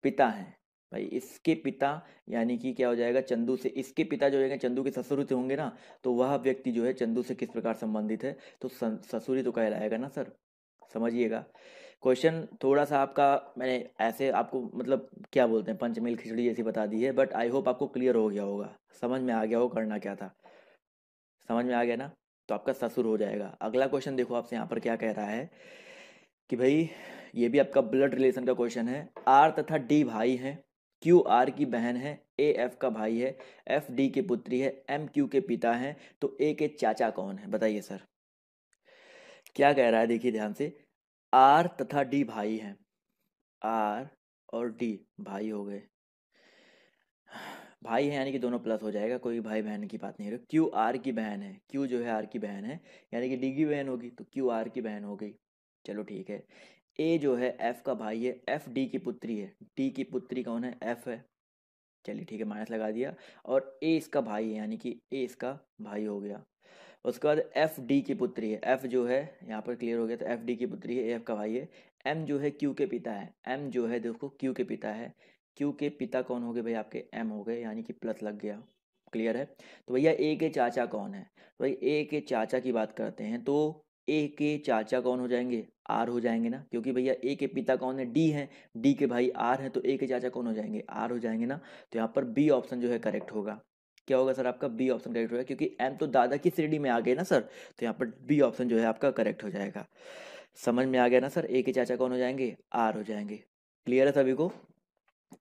पिता हैं भाई इसके पिता यानी कि क्या हो जाएगा चंदू से इसके पिता जो है चंदू के ससुर से होंगे ना तो वह व्यक्ति जो है चंदू से किस प्रकार संबंधित है तो ससुरी तो कहलाएगा ना सर समझिएगा क्वेश्चन थोड़ा सा आपका मैंने ऐसे आपको मतलब क्या बोलते हैं पंचमील खिचड़ी जैसी बता दी है बट आई होप आपको क्लियर हो गया होगा समझ में आ गया हो करना क्या था समझ में आ गया ना तो आपका ससुर हो जाएगा अगला क्वेश्चन देखो आपसे यहाँ पर क्या कह रहा है कि भाई ये भी आपका ब्लड रिलेशन का क्वेश्चन है आर तथा डी भाई हैं क्यू आर की बहन है ए एफ का भाई है एफ डी की पुत्री है एम क्यू के पिता हैं तो ए के चाचा कौन है बताइए सर क्या कह रहा है देखिए ध्यान से आर तथा डी भाई हैं आर और डी भाई हो गए भाई है यानी कि दोनों प्लस हो जाएगा कोई भाई बहन की बात नहीं क्यू आर की बहन है क्यू जो है आर की बहन है यानी कि डी की बहन होगी तो क्यू आर की बहन हो गई चलो ठीक है ए जो है एफ का भाई है एफ डी की पुत्री है डी की पुत्री कौन है एफ है चलिए ठीक है माइनस लगा दिया और ए इसका भाई है यानी कि ए इसका भाई हो गया उसके बाद एफ डी की पुत्री है एफ जो है यहाँ पर क्लियर हो गया तो एफ डी की पुत्री है एफ का भाई है एम जो है क्यू के पिता है एम जो है देखो क्यू के पिता है क्यू के पिता कौन हो गए भाई आपके एम हो गए यानी कि प्लस लग गया क्लियर है तो भैया ए के चाचा कौन है तो भाई ए के चाचा की बात करते हैं तो ए के चाचा कौन हो जाएंगे आर हो जाएंगे ना क्योंकि भैया ए के पिता कौन है डी हैं डी के भाई आर हैं तो ए के चाचा कौन हो जाएंगे आर हो जाएंगे ना तो यहाँ पर बी ऑप्शन जो है करेक्ट होगा क्या होगा सर आपका बी ऑप्शन करेक्ट होगा क्योंकि एम तो दादा की श्रेणी में आ गए ना सर तो यहाँ पर बी ऑप्शन जो है आपका करेक्ट हो जाएगा समझ में आ गया ना सर ए के चाचा कौन हो जाएंगे आर हो जाएंगे क्लियर है सभी को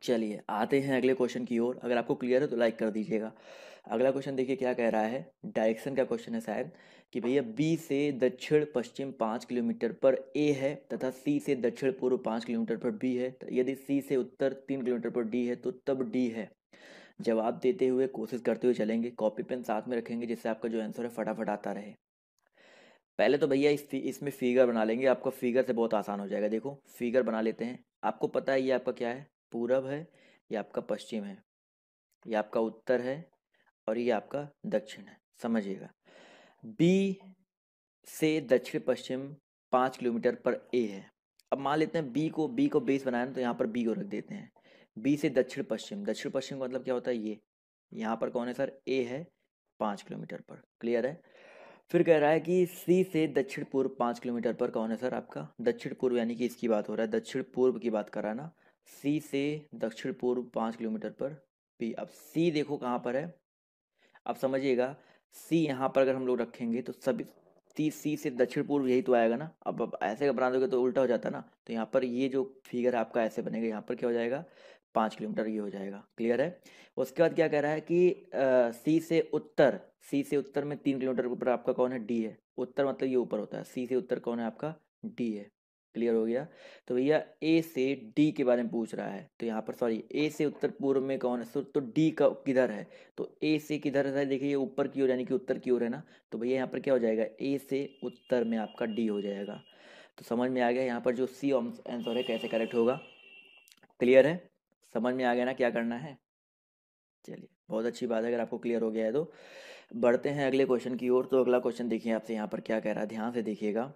चलिए आते हैं अगले क्वेश्चन की ओर अगर आपको क्लियर है तो लाइक कर दीजिएगा अगला क्वेश्चन देखिए क्या कह रहा है डायरेक्शन का क्वेश्चन है शायद कि भैया बी से दक्षिण पश्चिम पाँच किलोमीटर पर ए है तथा सी से दक्षिण पूर्व पाँच किलोमीटर पर बी है तो यदि सी से उत्तर तीन किलोमीटर पर डी है तो तब डी है जवाब देते हुए कोशिश करते हुए चलेंगे कॉपी पेन साथ में रखेंगे जिससे आपका जो आंसर है फटाफट आता रहे पहले तो भैया इस इसमें फिगर बना लेंगे आपका फिगर से बहुत आसान हो जाएगा देखो फिगर बना लेते हैं आपको पता है ये आपका क्या है पूरब है ये आपका पश्चिम है ये आपका उत्तर है और ये आपका दक्षिण है समझिएगा बी से दक्षिण पश्चिम पाँच किलोमीटर पर ए है अब मान लेते हैं बी को बी को बेस बनाया तो यहाँ पर बी को रख देते हैं बी से दक्षिण पश्चिम दक्षिण पश्चिम का मतलब क्या होता है ये यहाँ पर कौन है सर ए है पाँच किलोमीटर पर क्लियर है फिर कह रहा है कि सी से दक्षिण पूर्व पाँच किलोमीटर पर कौन है सर आपका दक्षिण पूर्व यानी कि इसकी बात हो रहा है दक्षिण पूर्व की बात कर रहा है ना सी से दक्षिण पूर्व पाँच किलोमीटर पर बी अब सी देखो कहाँ पर है अब समझिएगा सी यहाँ पर अगर हम लोग रखेंगे तो सभी सी सी से दक्षिण पूर्व यही तो आएगा ना अब अब ऐसे बना दोगे तो उल्टा हो जाता है ना तो यहाँ पर ये जो फिगर आपका ऐसे बनेगा यहाँ पर क्या हो जाएगा पाँच किलोमीटर ये हो जाएगा क्लियर है उसके बाद क्या कह रहा है कि सी से उत्तर सी से उत्तर में तीन किलोमीटर ऊपर आपका कौन है डी है उत्तर मतलब ये ऊपर होता है सी से उत्तर कौन है आपका डी है क्लियर हो गया तो भैया ए से डी के बारे में पूछ रहा है तो यहाँ पर सॉरी ए से उत्तर पूर्व में कौन है तो डी का किधर है तो ए से किधर है देखिए ये ऊपर की ओर यानी कि उत्तर की ओर है ना तो भैया यहाँ पर क्या हो जाएगा ए से उत्तर में आपका डी हो जाएगा तो समझ में आ गया यहाँ पर जो सी आंसर है कैसे करेक्ट होगा क्लियर है समझ में आ गया ना क्या करना है चलिए बहुत अच्छी बात है अगर आपको क्लियर हो गया है तो बढ़ते हैं अगले क्वेश्चन की ओर तो अगला क्वेश्चन देखिए आपसे यहाँ पर क्या कह रहा है ध्यान से देखिएगा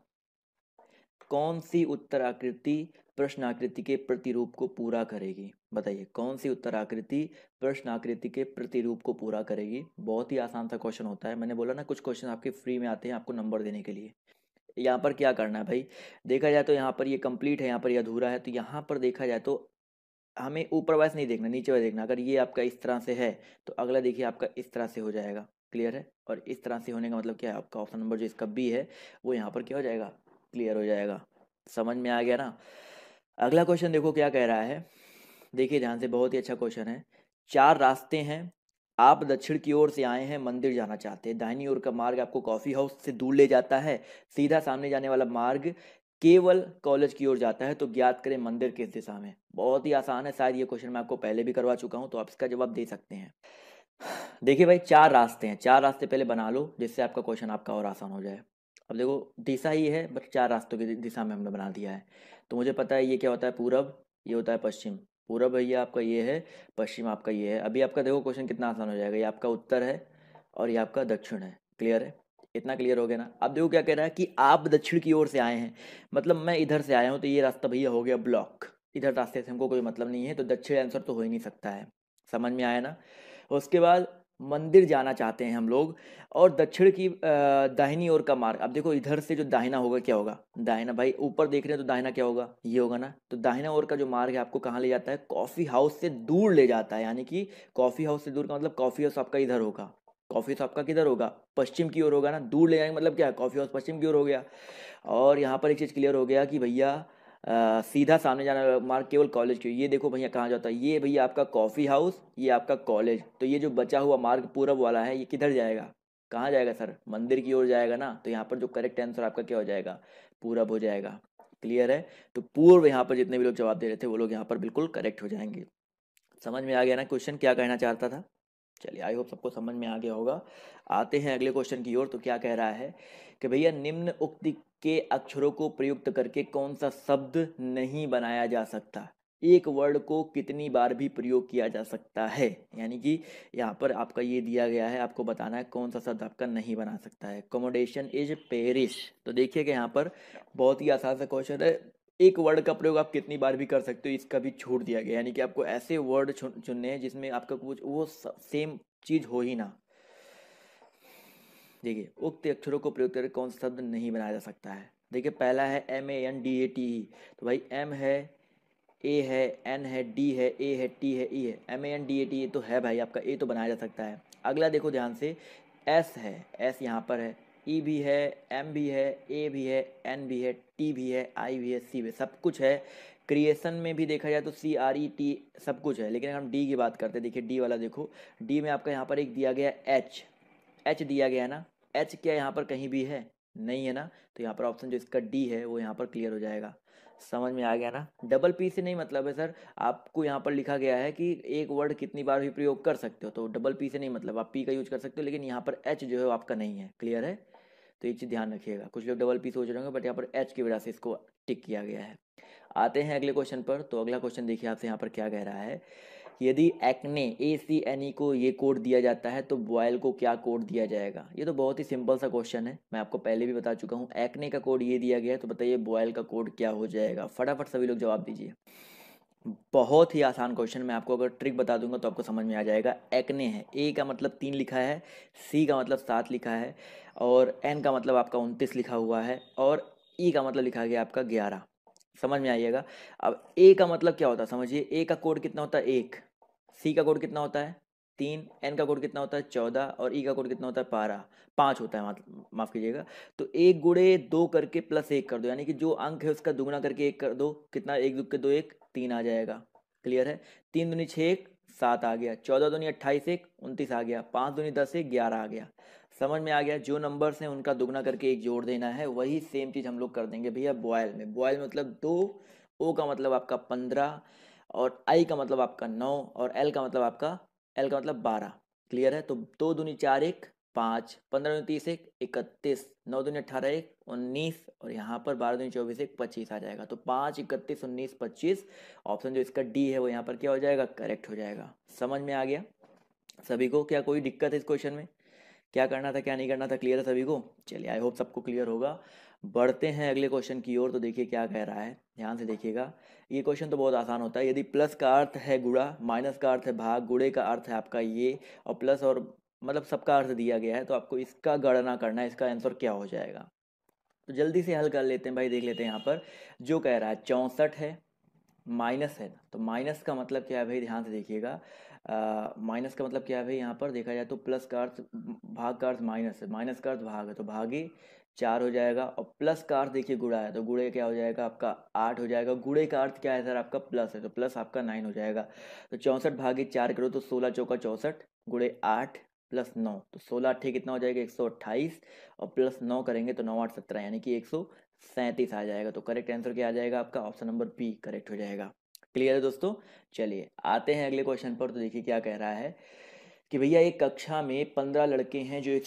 कौन सी उत्तर आकृति प्रश्न आकृति के प्रतिरूप को पूरा करेगी बताइए कौन सी उत्तर आकृति प्रश्न आकृति के प्रतिरूप को पूरा करेगी बहुत ही आसान सा क्वेश्चन होता है मैंने बोला ना कुछ क्वेश्चन आपके फ्री में आते हैं आपको नंबर देने के लिए यहाँ पर क्या करना है भाई देखा जाए तो यहाँ पर ये कंप्लीट है यहाँ पर ये अधूरा है तो यहाँ पर देखा जाए तो हमें ऊपर वाइज नहीं देखना नीचे वाइज देखना अगर ये आपका इस तरह से है तो अगला देखिए आपका इस तरह से हो जाएगा क्लियर है और इस तरह से होने का मतलब क्या है आपका ऑप्शन नंबर जो इसका बी है वो यहाँ पर क्या हो जाएगा क्लियर हो जाएगा समझ में आ गया ना अगला क्वेश्चन देखो क्या कह रहा है देखिए ध्यान से बहुत ही अच्छा क्वेश्चन है चार रास्ते हैं आप दक्षिण की ओर से आए हैं मंदिर जाना चाहते हैं दाहिनी ओर का मार्ग आपको कॉफ़ी हाउस से दूर ले जाता है सीधा सामने जाने वाला मार्ग केवल कॉलेज की ओर जाता है तो ज्ञात करें मंदिर किस दिशा में बहुत ही आसान है शायद ये क्वेश्चन मैं आपको पहले भी करवा चुका हूँ तो आप इसका जवाब दे सकते हैं देखिए भाई चार रास्ते हैं चार रास्ते पहले बना लो जिससे आपका क्वेश्चन आपका और आसान हो जाए अब देखो दिशा ही है बट चार रास्तों की दिशा में हमने बना दिया है तो मुझे पता है ये क्या होता है पूरब ये होता है पश्चिम पूरब भैया आपका ये है पश्चिम आपका ये है अभी आपका देखो क्वेश्चन कितना आसान हो जाएगा ये आपका उत्तर है और ये आपका दक्षिण है क्लियर है इतना क्लियर हो गया ना अब देखो क्या कह रहा है कि आप दक्षिण की ओर से आए हैं मतलब मैं इधर से आया हूँ तो ये रास्ता भैया हो गया ब्लॉक इधर रास्ते से हमको कोई मतलब नहीं है तो दक्षिण आंसर तो हो ही नहीं सकता है समझ में आया ना उसके बाद मंदिर जाना चाहते हैं हम लोग और दक्षिण की दाहिनी ओर का मार्ग अब देखो इधर से जो दाहिना होगा क्या होगा दाहिना भाई ऊपर देख रहे हैं तो दाहिना क्या होगा ये होगा ना तो दाहिना ओर का जो मार्ग है आपको कहाँ ले जाता है कॉफ़ी हाउस से दूर ले जाता है यानी कि कॉफ़ी हाउस से दूर का मतलब कॉफ़ी हाउस आपका इधर होगा कॉफ़ी शॉप तो आपका किधर होगा पश्चिम की ओर होगा ना दूर ले जाएंगे मतलब क्या कॉफ़ी हाउस पश्चिम की ओर हो गया और यहाँ पर एक चीज़ क्लियर हो गया कि भैया सीधा सामने जाना मार्क केवल कॉलेज की ये देखो भैया कहाँ जाता है ये भैया आपका कॉफ़ी हाउस ये आपका कॉलेज तो ये जो बचा हुआ मार्ग पूरब वाला है ये किधर जाएगा कहाँ जाएगा सर मंदिर की ओर जाएगा ना तो यहाँ पर जो करेक्ट आंसर आपका क्या हो जाएगा पूरब हो जाएगा क्लियर है तो पूर्व यहाँ पर जितने भी लोग जवाब दे रहे थे वो लोग यहाँ पर बिल्कुल करेक्ट हो जाएंगे समझ में आ गया ना क्वेश्चन क्या कहना चाहता था चलिए आई होप सबको समझ में आ गया होगा आते हैं अगले क्वेश्चन की ओर तो क्या कह रहा है कि भैया निम्न उक्ति के अक्षरों को प्रयुक्त करके कौन सा शब्द नहीं बनाया जा सकता एक वर्ड को कितनी बार भी प्रयोग किया जा सकता है यानी कि यहाँ पर आपका ये दिया गया है आपको बताना है कौन सा शब्द आपका नहीं बना सकता है कॉमोडेशन इज पेरिश तो देखिए कि यहाँ पर बहुत ही आसान सा क्वेश्चन है एक वर्ड का प्रयोग आप कितनी बार भी कर सकते हो इसका भी छूट दिया गया यानी कि आपको ऐसे वर्ड चुनने हैं जिसमें आपका कुछ वो सेम चीज हो ही ना देखिए उक्त अक्षरों को प्रयोग करके कौन सा शब्द नहीं बनाया जा सकता है देखिए पहला है M A N D A T E तो भाई एम है ए है एन है डी है ए है टी है ई e है M A N D A T A तो है भाई आपका ए तो बनाया जा सकता है अगला देखो ध्यान से एस है एस यहाँ पर है ई e भी है एम भी है ए भी है एन भी है टी भी है आई भी है सी भी सब कुछ है क्रिएशन में भी देखा जाए तो सी आर ई टी सब कुछ है लेकिन हम डी की बात करते हैं देखिए डी वाला देखो डी में आपका यहाँ पर एक दिया गया एच एच दिया गया है ना एच क्या यहाँ पर कहीं भी है नहीं है ना तो यहाँ पर ऑप्शन जो इसका डी है वो यहाँ पर क्लियर हो जाएगा समझ में आ गया ना डबल पी से नहीं मतलब है सर आपको यहाँ पर लिखा गया है कि एक वर्ड कितनी बार भी प्रयोग कर सकते हो तो डबल पी से नहीं मतलब आप पी का यूज कर सकते हो लेकिन यहाँ पर एच जो है आपका नहीं है क्लियर है तो ये चीज़ ध्यान रखिएगा कुछ लोग डबल पी सोच रहे होंगे बट यहाँ पर एच की वजह से इसको टिक किया गया है आते हैं अगले क्वेश्चन पर तो अगला क्वेश्चन देखिए आपसे यहाँ पर क्या कह रहा है यदि एक्ने ए सी एन ई को ये कोड दिया जाता है तो बॉयल को क्या कोड दिया जाएगा ये तो बहुत ही सिंपल सा क्वेश्चन है मैं आपको पहले भी बता चुका हूँ एक्ने का कोड ये दिया गया है तो बताइए बॉयल का कोड क्या हो जाएगा फटाफट सभी लोग जवाब दीजिए बहुत ही आसान क्वेश्चन मैं आपको अगर ट्रिक बता दूंगा तो आपको समझ में आ जाएगा एक्ने है ए का मतलब तीन लिखा है सी का मतलब सात लिखा है और एन का मतलब आपका उनतीस लिखा हुआ है और ई का मतलब लिखा गया आपका ग्यारह समझ में आइएगा अब ए का मतलब क्या होता है समझिए ए का कोड कितना होता है एक सी का कोड कितना होता है तीन एन का कोड कितना होता है चौदह और ई का कोड कितना होता है बारह पाँच होता है माफ़ कीजिएगा तो एक गुड़े दो करके प्लस एक कर दो यानी कि जो अंक है उसका दुगना करके एक कर दो कितना एक दुख के दो एक तीन आ जाएगा क्लियर है तीन दूनी छः एक सात आ गया चौदह दुनी अट्ठाईस एक उनतीस आ गया पाँच दूनी दस एक ग्यारह आ गया समझ में आ गया जो नंबर्स हैं उनका दुगना करके एक जोड़ देना है वही सेम चीज़ हम लोग कर देंगे भैया बॉयल में बॉयल मतलब दो ओ का मतलब आपका पंद्रह और आई का मतलब आपका नौ और एल का मतलब आपका एल का मतलब बारह क्लियर है तो दो दूनी चार एक पाँच पंद्रह दूनी तीस एक इकतीस नौ दूनी अठारह एक उन्नीस और यहाँ पर बारह दूनी चौबीस एक पच्चीस आ जाएगा तो पाँच इकतीस उन्नीस पच्चीस ऑप्शन जो इसका डी है वो यहाँ पर क्या हो जाएगा करेक्ट हो जाएगा समझ में आ गया सभी को क्या कोई दिक्कत है इस क्वेश्चन में क्या करना था क्या नहीं करना था क्लियर है सभी को चलिए आई होप सबको क्लियर होगा बढ़ते हैं अगले क्वेश्चन की ओर तो देखिए क्या कह रहा है ध्यान से देखिएगा ये क्वेश्चन तो बहुत आसान होता है यदि प्लस का अर्थ है गुड़ा माइनस का अर्थ है भाग गुड़े का अर्थ है आपका ये और प्लस और मतलब सबका अर्थ दिया गया है तो आपको इसका गणना करना है इसका आंसर क्या हो जाएगा तो जल्दी से हल कर लेते हैं भाई देख लेते हैं यहाँ पर जो कह रहा है चौंसठ है माइनस है तो माइनस का मतलब क्या है भाई ध्यान से देखिएगा माइनस का मतलब क्या है भाई यहाँ पर देखा जाए तो प्लस का अर्थ भाग का अर्थ माइनस है माइनस का अर्थ भाग है तो भागी चार हो जाएगा और प्लस का अर्थ देखिए गुड़ा है तो गुड़े क्या हो जाएगा आपका आठ हो जाएगा गुड़े का अर्थ क्या है सर आपका प्लस है तो प्लस आपका नाइन हो जाएगा तो चौंसठ भागी चार करो तो सोलह चौका चौंसठ गुड़े आठ प्लस नौ तो सोलह अट्ठे कितना हो जाएगा एक सौ अट्ठाईस और प्लस नौ करेंगे तो नौ आठ सत्रह यानी कि एक सौ सैंतीस आ जाएगा तो करेक्ट आंसर क्या आ जाएगा आपका ऑप्शन नंबर बी करेक्ट हो जाएगा क्लियर है दोस्तों चलिए आते हैं अगले क्वेश्चन पर तो देखिए क्या कह रहा है कि भैया एक कक्षा में पंद्रह लड़के हैं जो एक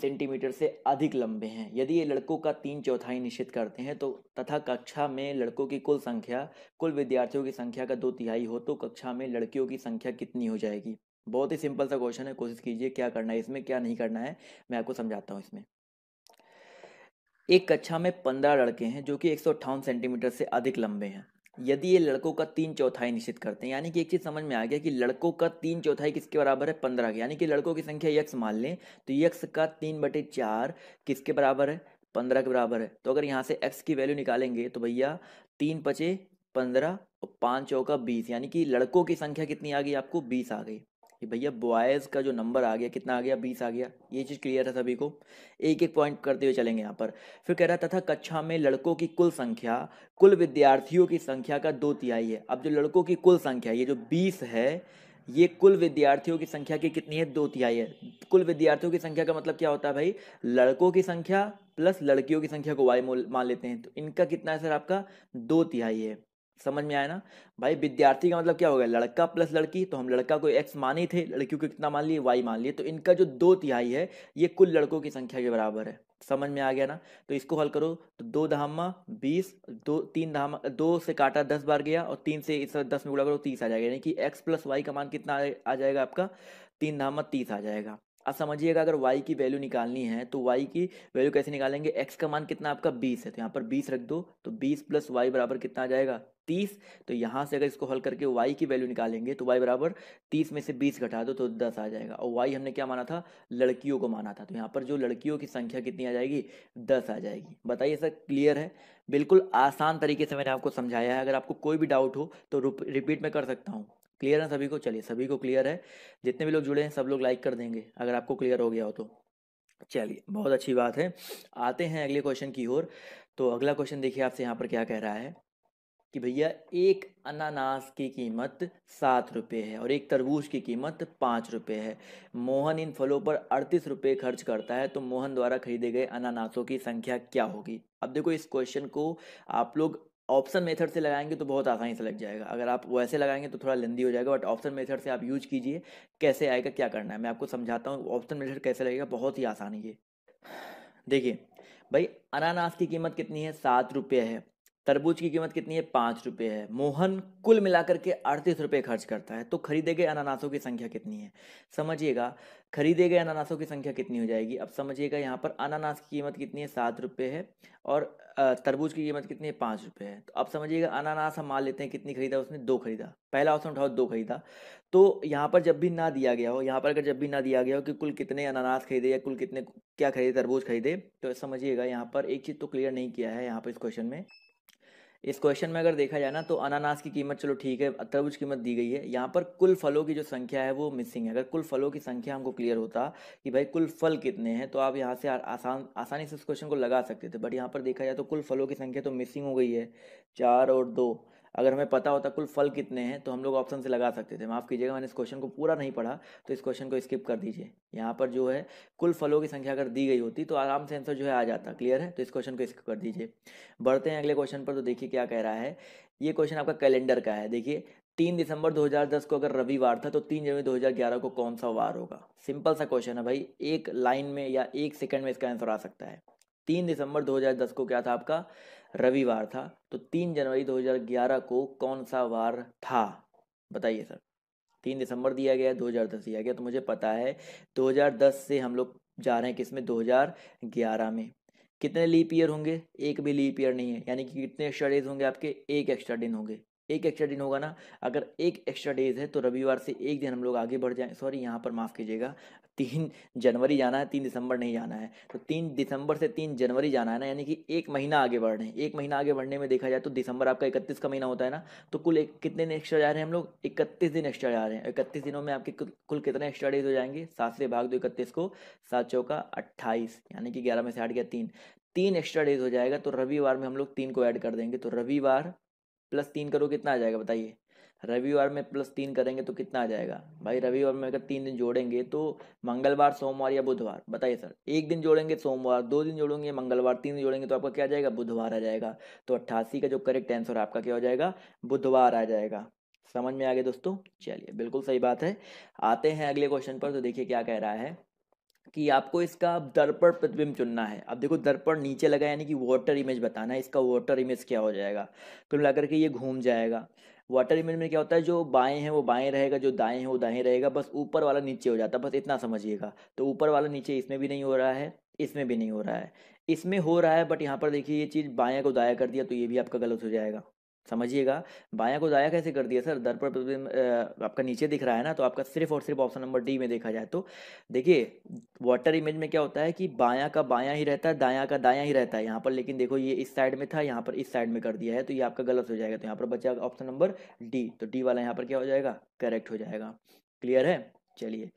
सेंटीमीटर से अधिक लंबे हैं यदि ये लड़कों का तीन चौथाई निश्चित करते हैं तो तथा कक्षा में लड़कों की कुल संख्या कुल विद्यार्थियों की संख्या का दो तिहाई हो तो कक्षा में लड़कियों की संख्या कितनी हो जाएगी बहुत ही सिंपल सा क्वेश्चन है कोशिश कीजिए क्या करना है इसमें क्या नहीं करना है मैं आपको समझाता हूँ इसमें एक कक्षा में पंद्रह लड़के हैं जो कि एक सेंटीमीटर से अधिक लंबे हैं यदि ये लड़कों का तीन चौथाई निश्चित करते हैं यानी कि एक चीज़ समझ में आ गया कि लड़कों का तीन चौथाई किसके बराबर है पंद्रह के यानी कि लड़कों की संख्या यक्स मान लें तो यक्स का तीन बटे चार किसके बराबर है पंद्रह के बराबर है तो अगर यहाँ से एक्स की वैल्यू निकालेंगे तो भैया तीन पचे पंद्रह और पाँच चौका बीस यानी कि लड़कों की संख्या कितनी आ गई आपको बीस आ गई कि भैया बॉयज़ का जो नंबर आ गया कितना आ गया बीस आ गया ये चीज़ क्लियर है सभी को एक एक पॉइंट करते हुए चलेंगे यहाँ पर फिर कह रहा था, कक्षा में लड़कों की कुल संख्या कुल विद्यार्थियों की संख्या का दो तिहाई है अब जो लड़कों की कुल संख्या ये जो बीस है ये कुल विद्यार्थियों की संख्या की कितनी है दो तिहाई है कुल विद्यार्थियों की संख्या का मतलब क्या होता है भाई लड़कों की संख्या प्लस लड़कियों की संख्या को वाई मान लेते हैं तो इनका कितना है सर आपका दो तिहाई है समझ में आया ना भाई विद्यार्थी का मतलब क्या हो गया लड़का प्लस लड़की तो हम लड़का को एक्स मान ही थे लड़कियों को कितना मान लिए वाई मान लिए तो इनका जो दो तिहाई है ये कुल लड़कों की संख्या के बराबर है समझ में आ गया ना तो इसको हल करो तो दो दहामा बीस दो तीन दहामा दो से काटा दस बार गया और तीन से इस दस में गुड़ा करो तीस आ जाएगा यानी कि एक्स प्लस वाई का मान कितना आ जाएगा आपका तीन धामा तीस आ जाएगा अब समझिएगा अगर वाई की वैल्यू निकालनी है तो वाई की वैल्यू कैसे निकालेंगे एक्स का मान कितना आपका बीस है तो यहाँ पर बीस रख दो तो बीस प्लस वाई बराबर कितना आ जाएगा तीस तो यहाँ से अगर इसको हल करके वाई की वैल्यू निकालेंगे तो वाई बराबर तीस में से बीस घटा दो तो दस आ जाएगा और वाई हमने क्या माना था लड़कियों को माना था तो यहाँ पर जो लड़कियों की संख्या कितनी आ जाएगी दस आ जाएगी बताइए सर क्लियर है बिल्कुल आसान तरीके से मैंने आपको समझाया है अगर आपको कोई भी डाउट हो तो रिपीट में कर सकता हूँ क्लियर है सभी को चलिए सभी को क्लियर है जितने भी लोग जुड़े हैं सब लोग लाइक कर देंगे अगर आपको क्लियर हो गया हो तो चलिए बहुत अच्छी बात है आते हैं अगले क्वेश्चन की ओर तो अगला क्वेश्चन देखिए आपसे यहाँ पर क्या कह रहा है कि भैया एक अनानास की कीमत सात रुपये है और एक तरबूज की कीमत पाँच रुपये है मोहन इन फलों पर अड़तीस रुपये खर्च करता है तो मोहन द्वारा खरीदे गए अनानासों की संख्या क्या होगी अब देखो इस क्वेश्चन को आप लोग ऑप्शन मेथड से लगाएंगे तो बहुत आसानी से लग जाएगा अगर आप वैसे लगाएंगे तो थोड़ा लेंदी हो जाएगा बट ऑप्शन मेथड से आप यूज कीजिए कैसे आएगा क्या करना है मैं आपको समझाता हूँ ऑप्शन मेथड कैसे लगेगा बहुत ही आसानी है देखिए भाई अनानास की कीमत कितनी है सात रुपये है तरबूज की कीमत कितनी है पाँच रुपये है मोहन कुल मिलाकर के अड़तीस रुपये खर्च करता है तो खरीदे गए अनानासों की संख्या कितनी है समझिएगा खरीदे गए अनानासों की संख्या कितनी हो जाएगी अब समझिएगा यहाँ पर अनानास की कीमत कितनी है सात रुपये है और तरबूज की कीमत कितनी है पाँच रुपये है तो अब समझिएगा अनानास हम मान लेते हैं कितनी खरीदा उसने दो खरीदा पहला ऑप्शन उठाओ दो खरीदा तो यहाँ पर जब भी ना दिया गया हो यहाँ पर अगर जब भी ना दिया गया हो कि कुल कितने अनानास खरीदे या कुल कितने क्या खरीदे तरबूज खरीदे तो समझिएगा यहाँ पर एक चीज़ तो क्लियर नहीं किया है यहाँ पर इस क्वेश्चन में इस क्वेश्चन में अगर देखा जाए ना तो अनानास की कीमत चलो ठीक है तरबूज कीमत दी गई है यहाँ पर कुल फलों की जो संख्या है वो मिसिंग है अगर कुल फलों की संख्या हमको क्लियर होता कि भाई कुल फल कितने हैं तो आप यहाँ से आसान आसानी से इस क्वेश्चन को लगा सकते थे बट यहाँ पर देखा जाए तो कुल फलों की संख्या तो मिसिंग हो गई है चार और दो अगर हमें पता होता कुल फल कितने हैं तो हम लोग ऑप्शन से लगा सकते थे माफ़ कीजिएगा मैंने इस क्वेश्चन को पूरा नहीं पढ़ा तो इस क्वेश्चन को स्किप कर दीजिए यहाँ पर जो है कुल फलों की संख्या अगर दी गई होती तो आराम से आंसर जो है आ जाता क्लियर है तो इस क्वेश्चन को स्किप कर दीजिए बढ़ते हैं अगले क्वेश्चन पर तो देखिए क्या कह रहा है ये क्वेश्चन आपका कैलेंडर का है देखिए तीन दिसंबर 2010 को अगर रविवार था तो तीन जनवरी 2011 को कौन सा वार होगा सिंपल सा क्वेश्चन है भाई एक लाइन में या एक सेकंड में इसका आंसर आ सकता है तीन दिसंबर 2010 को क्या था आपका रविवार था तो तीन जनवरी 2011 को कौन सा वार था बताइए सर तीन दिसंबर दिया गया 2010 दिया गया तो मुझे पता है 2010 से हम लोग जा रहे हैं किसमें 2011 में कितने लीप ईयर होंगे एक भी लीप ईयर नहीं है यानी कि कितने एक्स्ट्रा डेज होंगे आपके एक एक्स्ट्रा दिन होंगे एक एक्स्ट्रा दिन होगा ना अगर एक एक्स्ट्रा डेज है तो रविवार से एक दिन हम लोग आगे बढ़ जाएं सॉरी यहाँ पर माफ़ कीजिएगा तीन जनवरी जाना है तीन दिसंबर नहीं जाना है तो तीन दिसंबर से तीन जनवरी जाना है ना यानी कि एक महीना आगे बढ़ रहे हैं एक महीना आगे बढ़ने में देखा जाए तो दिसंबर आपका इकतीस का महीना होता है ना तो कुल एक कितने दिन एक्स्ट्रा जा रहे हैं हम लोग इकतीस दिन एक्स्ट्रा जा रहे हैं इकतीस दिनों में आपके कुल कितने एक्स्ट्रा डेज हो जाएंगे सात से भाग दो इकतीस को सात चौका अट्ठाईस यानी कि ग्यारह में से आठ गया तीन तीन एक्स्ट्रा डेज हो जाएगा तो रविवार में हम लोग तीन को ऐड कर देंगे तो रविवार प्लस तीन करो कितना आ जाएगा बताइए रविवार में प्लस तीन करेंगे तो कितना आ जाएगा भाई रविवार में अगर तीन दिन जोड़ेंगे तो मंगलवार सोमवार या बुधवार बताइए सर एक दिन जोड़ेंगे सोमवार दो दिन जोड़ेंगे मंगलवार तीन दिन जोड़ेंगे तो आपका क्या आ जाएगा बुधवार आ जाएगा तो अट्ठासी का जो करेक्ट आंसर आपका क्या हो जाएगा बुधवार आ जाएगा समझ में आ गया दोस्तों चलिए बिल्कुल सही बात है आते हैं अगले क्वेश्चन पर तो देखिए क्या कह रहा है कि आपको इसका दर्पण प्रतिबिंब चुनना है अब देखो दर्पण नीचे लगा यानी कि वाटर इमेज बताना है इसका वाटर इमेज क्या हो जाएगा कुल मिलाकर के ये घूम जाएगा वाटर इमेज में क्या होता है जो बाएं है वो बाएं रहेगा जो दाएं है वो दाएं रहेगा बस ऊपर वाला नीचे हो जाता है बस इतना समझिएगा तो ऊपर वाला नीचे इसमें भी नहीं हो रहा है इसमें भी नहीं हो रहा है इसमें हो रहा है बट यहाँ पर देखिए ये चीज़ बाएँ को दाया कर दिया तो ये भी आपका गलत हो जाएगा समझिएगा बायां को दाया कैसे कर दिया सर दर्पण प्रतिबिंब आपका नीचे दिख रहा है ना तो आपका सिर्फ और सिर्फ ऑप्शन नंबर डी में देखा जाए तो देखिए वाटर इमेज में क्या होता है कि बायां का बायां ही रहता है दायां का दायां ही रहता है यहाँ पर लेकिन देखो ये इस साइड में था यहाँ पर इस साइड में कर दिया है तो ये आपका गलत हो जाएगा तो यहाँ पर बचा ऑप्शन नंबर डी तो डी वाला यहाँ पर क्या हो जाएगा करेक्ट हो जाएगा क्लियर है चलिए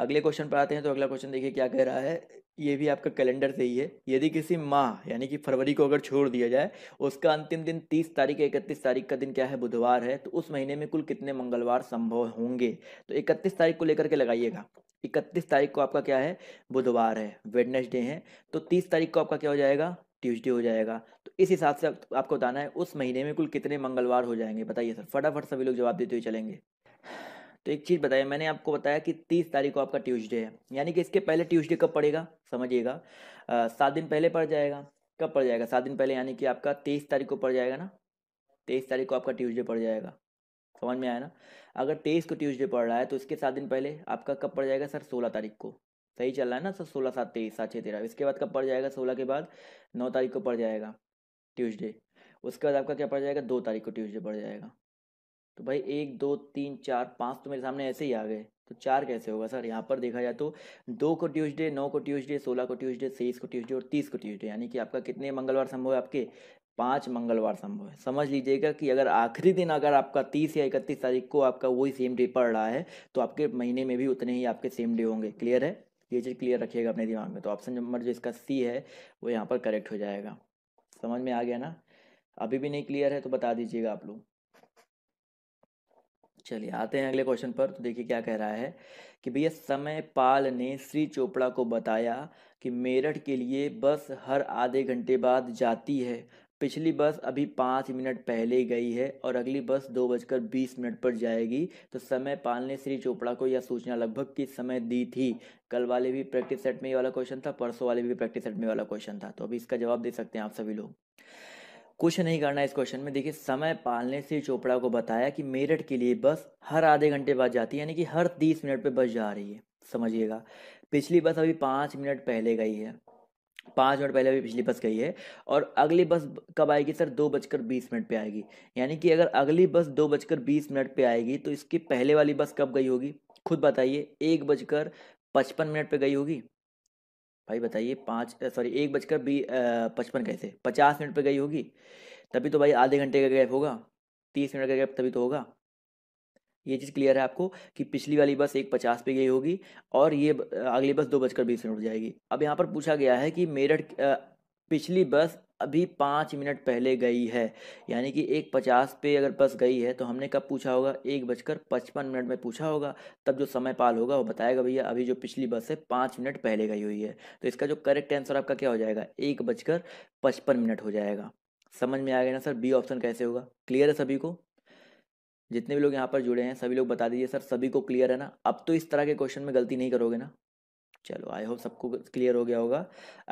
अगले क्वेश्चन पर आते हैं तो अगला क्वेश्चन देखिए क्या कह रहा है ये भी आपका कैलेंडर से ही है यदि किसी माह यानी कि फरवरी को अगर छोड़ दिया जाए उसका अंतिम दिन 30 तारीख इकतीस तारीख का दिन क्या है बुधवार है तो उस महीने में कुल कितने मंगलवार संभव होंगे तो 31 तारीख को लेकर के लगाइएगा 31 तारीख को आपका क्या है बुधवार है वेडनेसडे है तो तीस तारीख को आपका क्या हो जाएगा ट्यूजडे हो जाएगा तो इस हिसाब से आपको बताना है उस महीने में कुल कितने मंगलवार हो जाएंगे बताइए सर फटाफट सभी लोग जवाब देते हुए चलेंगे तो एक चीज़ बताइए मैंने आपको बताया कि तीस तारीख को आपका ट्यूसडे है यानी कि इसके पहले ट्यूसडे कब पड़ेगा समझिएगा सात दिन पहले पड़ जाएगा कब पड़ जाएगा सात दिन पहले यानी कि आपका तेईस तारीख को पड़ जाएगा ना तेईस तारीख को आपका ट्यूसडे पड़ जाएगा समझ में आया ना अगर तेईस को ट्यूसडे पड़ रहा है तो इसके सात दिन पहले आपका कब पड़ जाएगा सर सोलह तारीख को सही चल रहा है ना सर सोलह सात तेईस सात छः तेरह इसके बाद कब पड़ जाएगा सोलह के बाद नौ तारीख को पड़ जाएगा ट्यूसडे उसके बाद आपका क्या पड़ जाएगा दो तारीख को ट्यूसडे पड़ जाएगा तो भाई एक दो तीन चार पाँच तो मेरे सामने ऐसे ही आ गए तो चार कैसे होगा सर यहाँ पर देखा जाए तो दो को ट्यूसडे नौ को ट्यूसडे सोलह को ट्यूसडे तेईस को ट्यूसडे और तीस को ट्यूसडे यानी कि आपका कितने मंगलवार संभव है आपके पाँच मंगलवार संभव है समझ लीजिएगा कि अगर आखिरी दिन अगर आपका तीस या इकतीस तारीख को आपका वही सेम डे पड़ रहा है तो आपके महीने में भी उतने ही आपके सेम डे होंगे क्लियर है ये चीज़ क्लियर रखिएगा अपने दिमाग में तो ऑप्शन नंबर जो इसका सी है वो यहाँ पर करेक्ट हो जाएगा समझ में आ गया ना अभी भी नहीं क्लियर है तो बता दीजिएगा आप लोग चलिए आते हैं अगले क्वेश्चन पर तो देखिए क्या कह रहा है कि भैया समय पाल ने श्री चोपड़ा को बताया कि मेरठ के लिए बस हर आधे घंटे बाद जाती है पिछली बस अभी पाँच मिनट पहले गई है और अगली बस दो बजकर बीस मिनट पर जाएगी तो समय पाल ने श्री चोपड़ा को यह सूचना लगभग किस समय दी थी कल वाले भी प्रैक्टिस सेट में ये वाला क्वेश्चन था परसों वाले भी प्रैक्टिस सेट में वाला क्वेश्चन था तो अभी इसका जवाब दे सकते हैं आप सभी लोग कुछ नहीं करना इस क्वेश्चन में देखिए समय पालने से चोपड़ा को बताया कि मेरठ के लिए बस हर आधे घंटे बाद जाती है यानी कि हर तीस मिनट पे बस जा रही है समझिएगा पिछली बस अभी पाँच मिनट पहले गई है पाँच मिनट पहले अभी पिछली बस गई है और अगली बस कब आएगी सर दो बजकर बीस मिनट पे आएगी यानी कि अगर अगली बस दो बजकर बीस मिनट पे आएगी तो इसकी पहले वाली बस कब गई होगी खुद बताइए एक बजकर पचपन मिनट पे गई होगी भाई बताइए पाँच सॉरी एक बजकर बी पचपन कैसे पचास मिनट पे गई होगी तभी तो भाई आधे घंटे का गैप होगा तीस मिनट का गैप तभी तो होगा ये चीज़ क्लियर है आपको कि पिछली वाली बस एक पचास पे गई होगी और ये अगली बस दो बजकर बीस मिनट जाएगी अब यहाँ पर पूछा गया है कि मेरठ पिछली बस अभी पाँच मिनट पहले गई है यानी कि एक पचास पे अगर बस गई है तो हमने कब पूछा होगा एक बजकर पचपन मिनट में पूछा होगा तब जो समय पाल होगा वो बताएगा भैया अभी जो पिछली बस है पाँच मिनट पहले गई हुई है तो इसका जो करेक्ट आंसर आपका क्या हो जाएगा एक बजकर पचपन मिनट हो जाएगा समझ में आ गया ना सर बी ऑप्शन कैसे होगा क्लियर है सभी को जितने भी लोग यहाँ पर जुड़े हैं सभी लोग बता दीजिए सर सभी को क्लियर है ना अब तो इस तरह के क्वेश्चन में गलती नहीं करोगे ना चलो आई होप सबको क्लियर हो गया होगा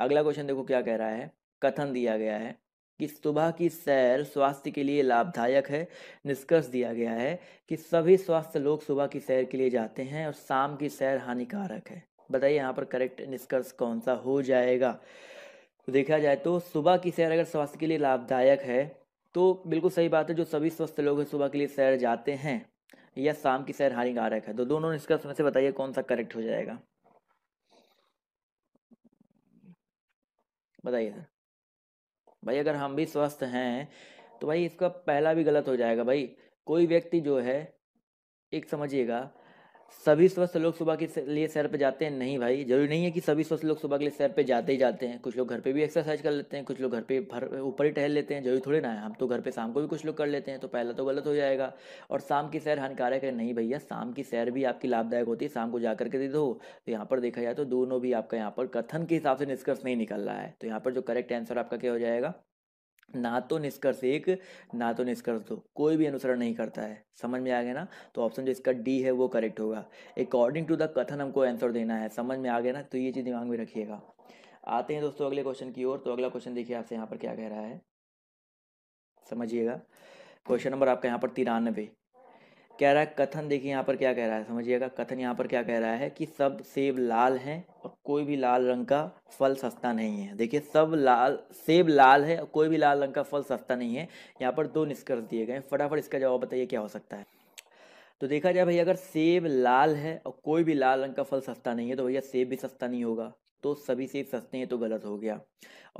अगला क्वेश्चन देखो क्या कह रहा है कथन दिया गया है कि सुबह की सैर स्वास्थ्य के लिए लाभदायक है निष्कर्ष दिया गया है कि सभी स्वास्थ्य लोग सुबह की सैर के लिए जाते हैं और शाम की सैर हानिकारक है बताइए यहाँ पर करेक्ट निष्कर्ष कौन सा हो जाएगा तो देखा जाए तो सुबह की सैर अगर स्वास्थ्य के लिए लाभदायक है तो बिल्कुल सही बात है जो सभी स्वस्थ लोग सुबह के लिए सैर जाते हैं या शाम की सैर हानिकारक है तो दोनों निष्कर्ष में से बताइए कौन सा करेक्ट हो जाएगा बताइए सर भाई अगर हम भी स्वस्थ हैं तो भाई इसका पहला भी गलत हो जाएगा भाई कोई व्यक्ति जो है एक समझिएगा सभी स्वस्थ लोग सुबह के लिए सैर पे जाते हैं नहीं भाई जरूरी नहीं है कि सभी स्वस्थ लोग सुबह के लिए सैर पे जाते ही जाते हैं कुछ लोग घर पे भी एक्सरसाइज कर लेते हैं कुछ लोग घर पे भर ऊपर ही टहल लेते हैं जरूरी थोड़ी ना है हम तो घर पे शाम को भी कुछ लोग कर लेते हैं तो पहला तो गलत हो जाएगा और शाम की सैर हानिकारक है नहीं भैया शाम की सैर भी आपकी लाभदायक होती है शाम को जा करके दे दो तो यहाँ पर देखा जाए तो दोनों भी आपका यहाँ पर कथन के हिसाब से निष्कर्ष नहीं निकल रहा है तो यहाँ पर जो करेक्ट आंसर आपका क्या हो जाएगा ना तो निष्कर्ष एक ना तो निष्कर्ष दो कोई भी अनुसरण नहीं करता है समझ में आ गया ना तो ऑप्शन जो इसका डी है वो करेक्ट होगा अकॉर्डिंग टू द कथन हमको आंसर देना है समझ में आ गया ना तो ये चीज़ दिमाग में रखिएगा आते हैं दोस्तों अगले क्वेश्चन की ओर तो अगला क्वेश्चन देखिए आपसे यहाँ पर क्या कह रहा है समझिएगा क्वेश्चन नंबर आपका यहाँ पर तिरानवे कह रहा है कथन देखिए यहाँ पर क्या कह रहा है समझिएगा कथन यहाँ पर क्या कह रहा है कि सब सेब लाल हैं और कोई भी लाल रंग का फल सस्ता नहीं है देखिए सब लाल सेब लाल है और कोई भी लाल रंग का फल सस्ता नहीं है यहाँ पर दो निष्कर्ष दिए गए फटाफट इसका जवाब बताइए क्या हो सकता है तो देखा जाए भैया अगर सेब लाल है और कोई भी लाल रंग का फल सस्ता नहीं है तो भैया सेब भी सस्ता नहीं होगा तो सभी सेब सस्ते हैं तो गलत हो गया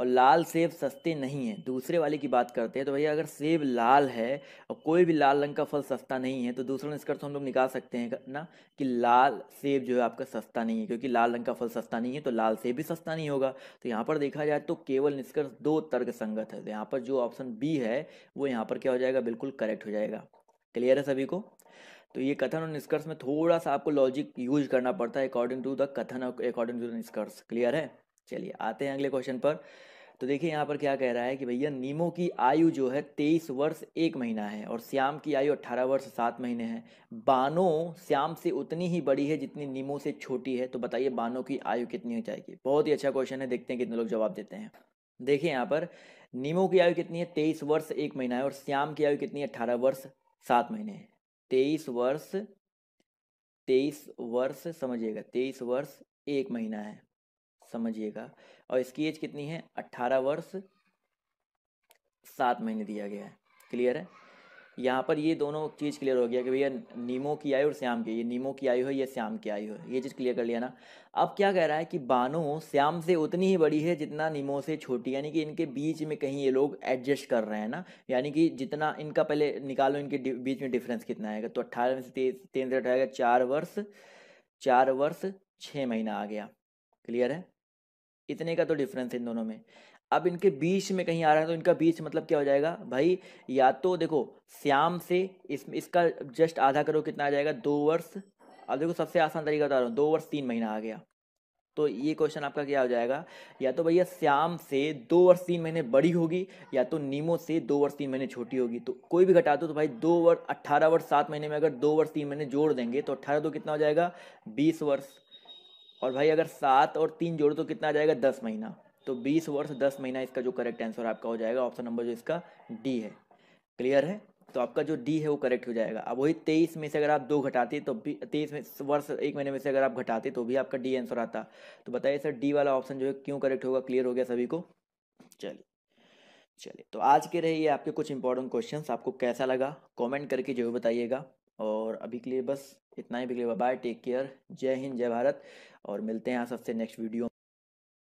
और लाल सेब सस्ते नहीं हैं दूसरे वाले की बात करते हैं तो भैया अगर सेब लाल है और कोई भी लाल रंग का फल सस्ता नहीं है तो दूसरा निष्कर्ष तो हम लोग निकाल सकते हैं ना कि लाल सेब जो है आपका सस्ता नहीं है क्योंकि लाल रंग का फल सस्ता नहीं है तो लाल सेब भी सस्ता नहीं होगा तो यहाँ पर देखा जाए तो केवल निष्कर्ष दो तर्क संगत है तो यहाँ पर जो ऑप्शन बी है वो यहाँ पर क्या हो जाएगा बिल्कुल करेक्ट हो जाएगा क्लियर है सभी को तो ये कथन और निष्कर्ष में थोड़ा सा आपको लॉजिक यूज करना पड़ता है अकॉर्डिंग टू द कथन और अकॉर्डिंग टू द निष्कर्ष क्लियर है चलिए आते हैं अगले क्वेश्चन पर तो देखिए यहाँ पर क्या कह रहा है कि भैया नीमो की आयु जो है तेईस वर्ष एक महीना है और श्याम की आयु अट्ठारह वर्ष सात महीने है बानो श्याम से उतनी ही बड़ी है जितनी नीमो से छोटी है तो बताइए बानो की आयु कितनी हो जाएगी बहुत ही अच्छा क्वेश्चन है देखते हैं कितने लोग जवाब देते हैं देखिए यहाँ पर नीमो की आयु कितनी है तेईस वर्ष एक महीना है और श्याम की आयु कितनी है अट्ठारह वर्ष सात महीने है तेईस वर्ष तेईस वर्ष समझिएगा तेईस वर्ष एक महीना है समझिएगा और इसकी एज कितनी है अट्ठारह वर्ष सात महीने दिया गया है क्लियर है यहाँ पर ये दोनों चीज़ क्लियर हो गया कि भैया नीमो की आयु और श्याम की ये नीमो की आयु है ये श्याम की आयु है ये चीज़ क्लियर कर लिया ना अब क्या कह रहा है कि बानो श्याम से उतनी ही बड़ी है जितना नीमो से छोटी यानी कि इनके बीच में कहीं ये लोग एडजस्ट कर रहे हैं ना यानी कि जितना इनका पहले निकालो इनके बीच में डिफरेंस कितना आएगा तो अट्ठारह में से तीन से अठारह चार वर्ष चार वर्ष छः महीना आ गया क्लियर है इतने का तो डिफरेंस है इन दोनों में अब इनके बीच में कहीं आ रहा है तो इनका बीच मतलब क्या हो जाएगा भाई या तो देखो श्याम से इस इसका जस्ट आधा करो कितना आ जाएगा दो वर्ष अब देखो सबसे आसान तरीका बता रहा हूँ दो वर्ष तीन महीना आ गया तो ये क्वेश्चन आपका क्या हो जाएगा या तो भैया श्याम से दो वर्ष तीन महीने बड़ी होगी या तो नीमो से दो वर्ष तीन महीने छोटी होगी तो कोई भी घटा दो तो भाई दो वर्ष अट्ठारह वर्ष सात महीने में अगर दो वर्ष तीन महीने जोड़ देंगे तो अट्ठारह तो कितना हो जाएगा बीस वर्ष और भाई अगर सात और तीन जोड़ तो कितना आ जाएगा दस महीना तो 20 वर्ष 10 महीना इसका जो करेक्ट आंसर आपका हो जाएगा ऑप्शन नंबर जो इसका डी है क्लियर है तो आपका जो डी है वो करेक्ट हो जाएगा अब वही तेईस में से अगर आप दो घटाते तो तेईस में वर्ष एक महीने में से अगर आप घटाते तो भी आपका डी आंसर आता तो बताइए सर डी वाला ऑप्शन जो है क्यों करेक्ट होगा क्लियर हो गया सभी को चलिए चलिए तो आज के रहिए आपके कुछ इंपॉर्टेंट क्वेश्चन आपको कैसा लगा कॉमेंट करके जरूर बताइएगा और अभी के लिए बस इतना ही के लिए बाय टेक केयर जय हिंद जय भारत और मिलते हैं आप सबसे नेक्स्ट वीडियो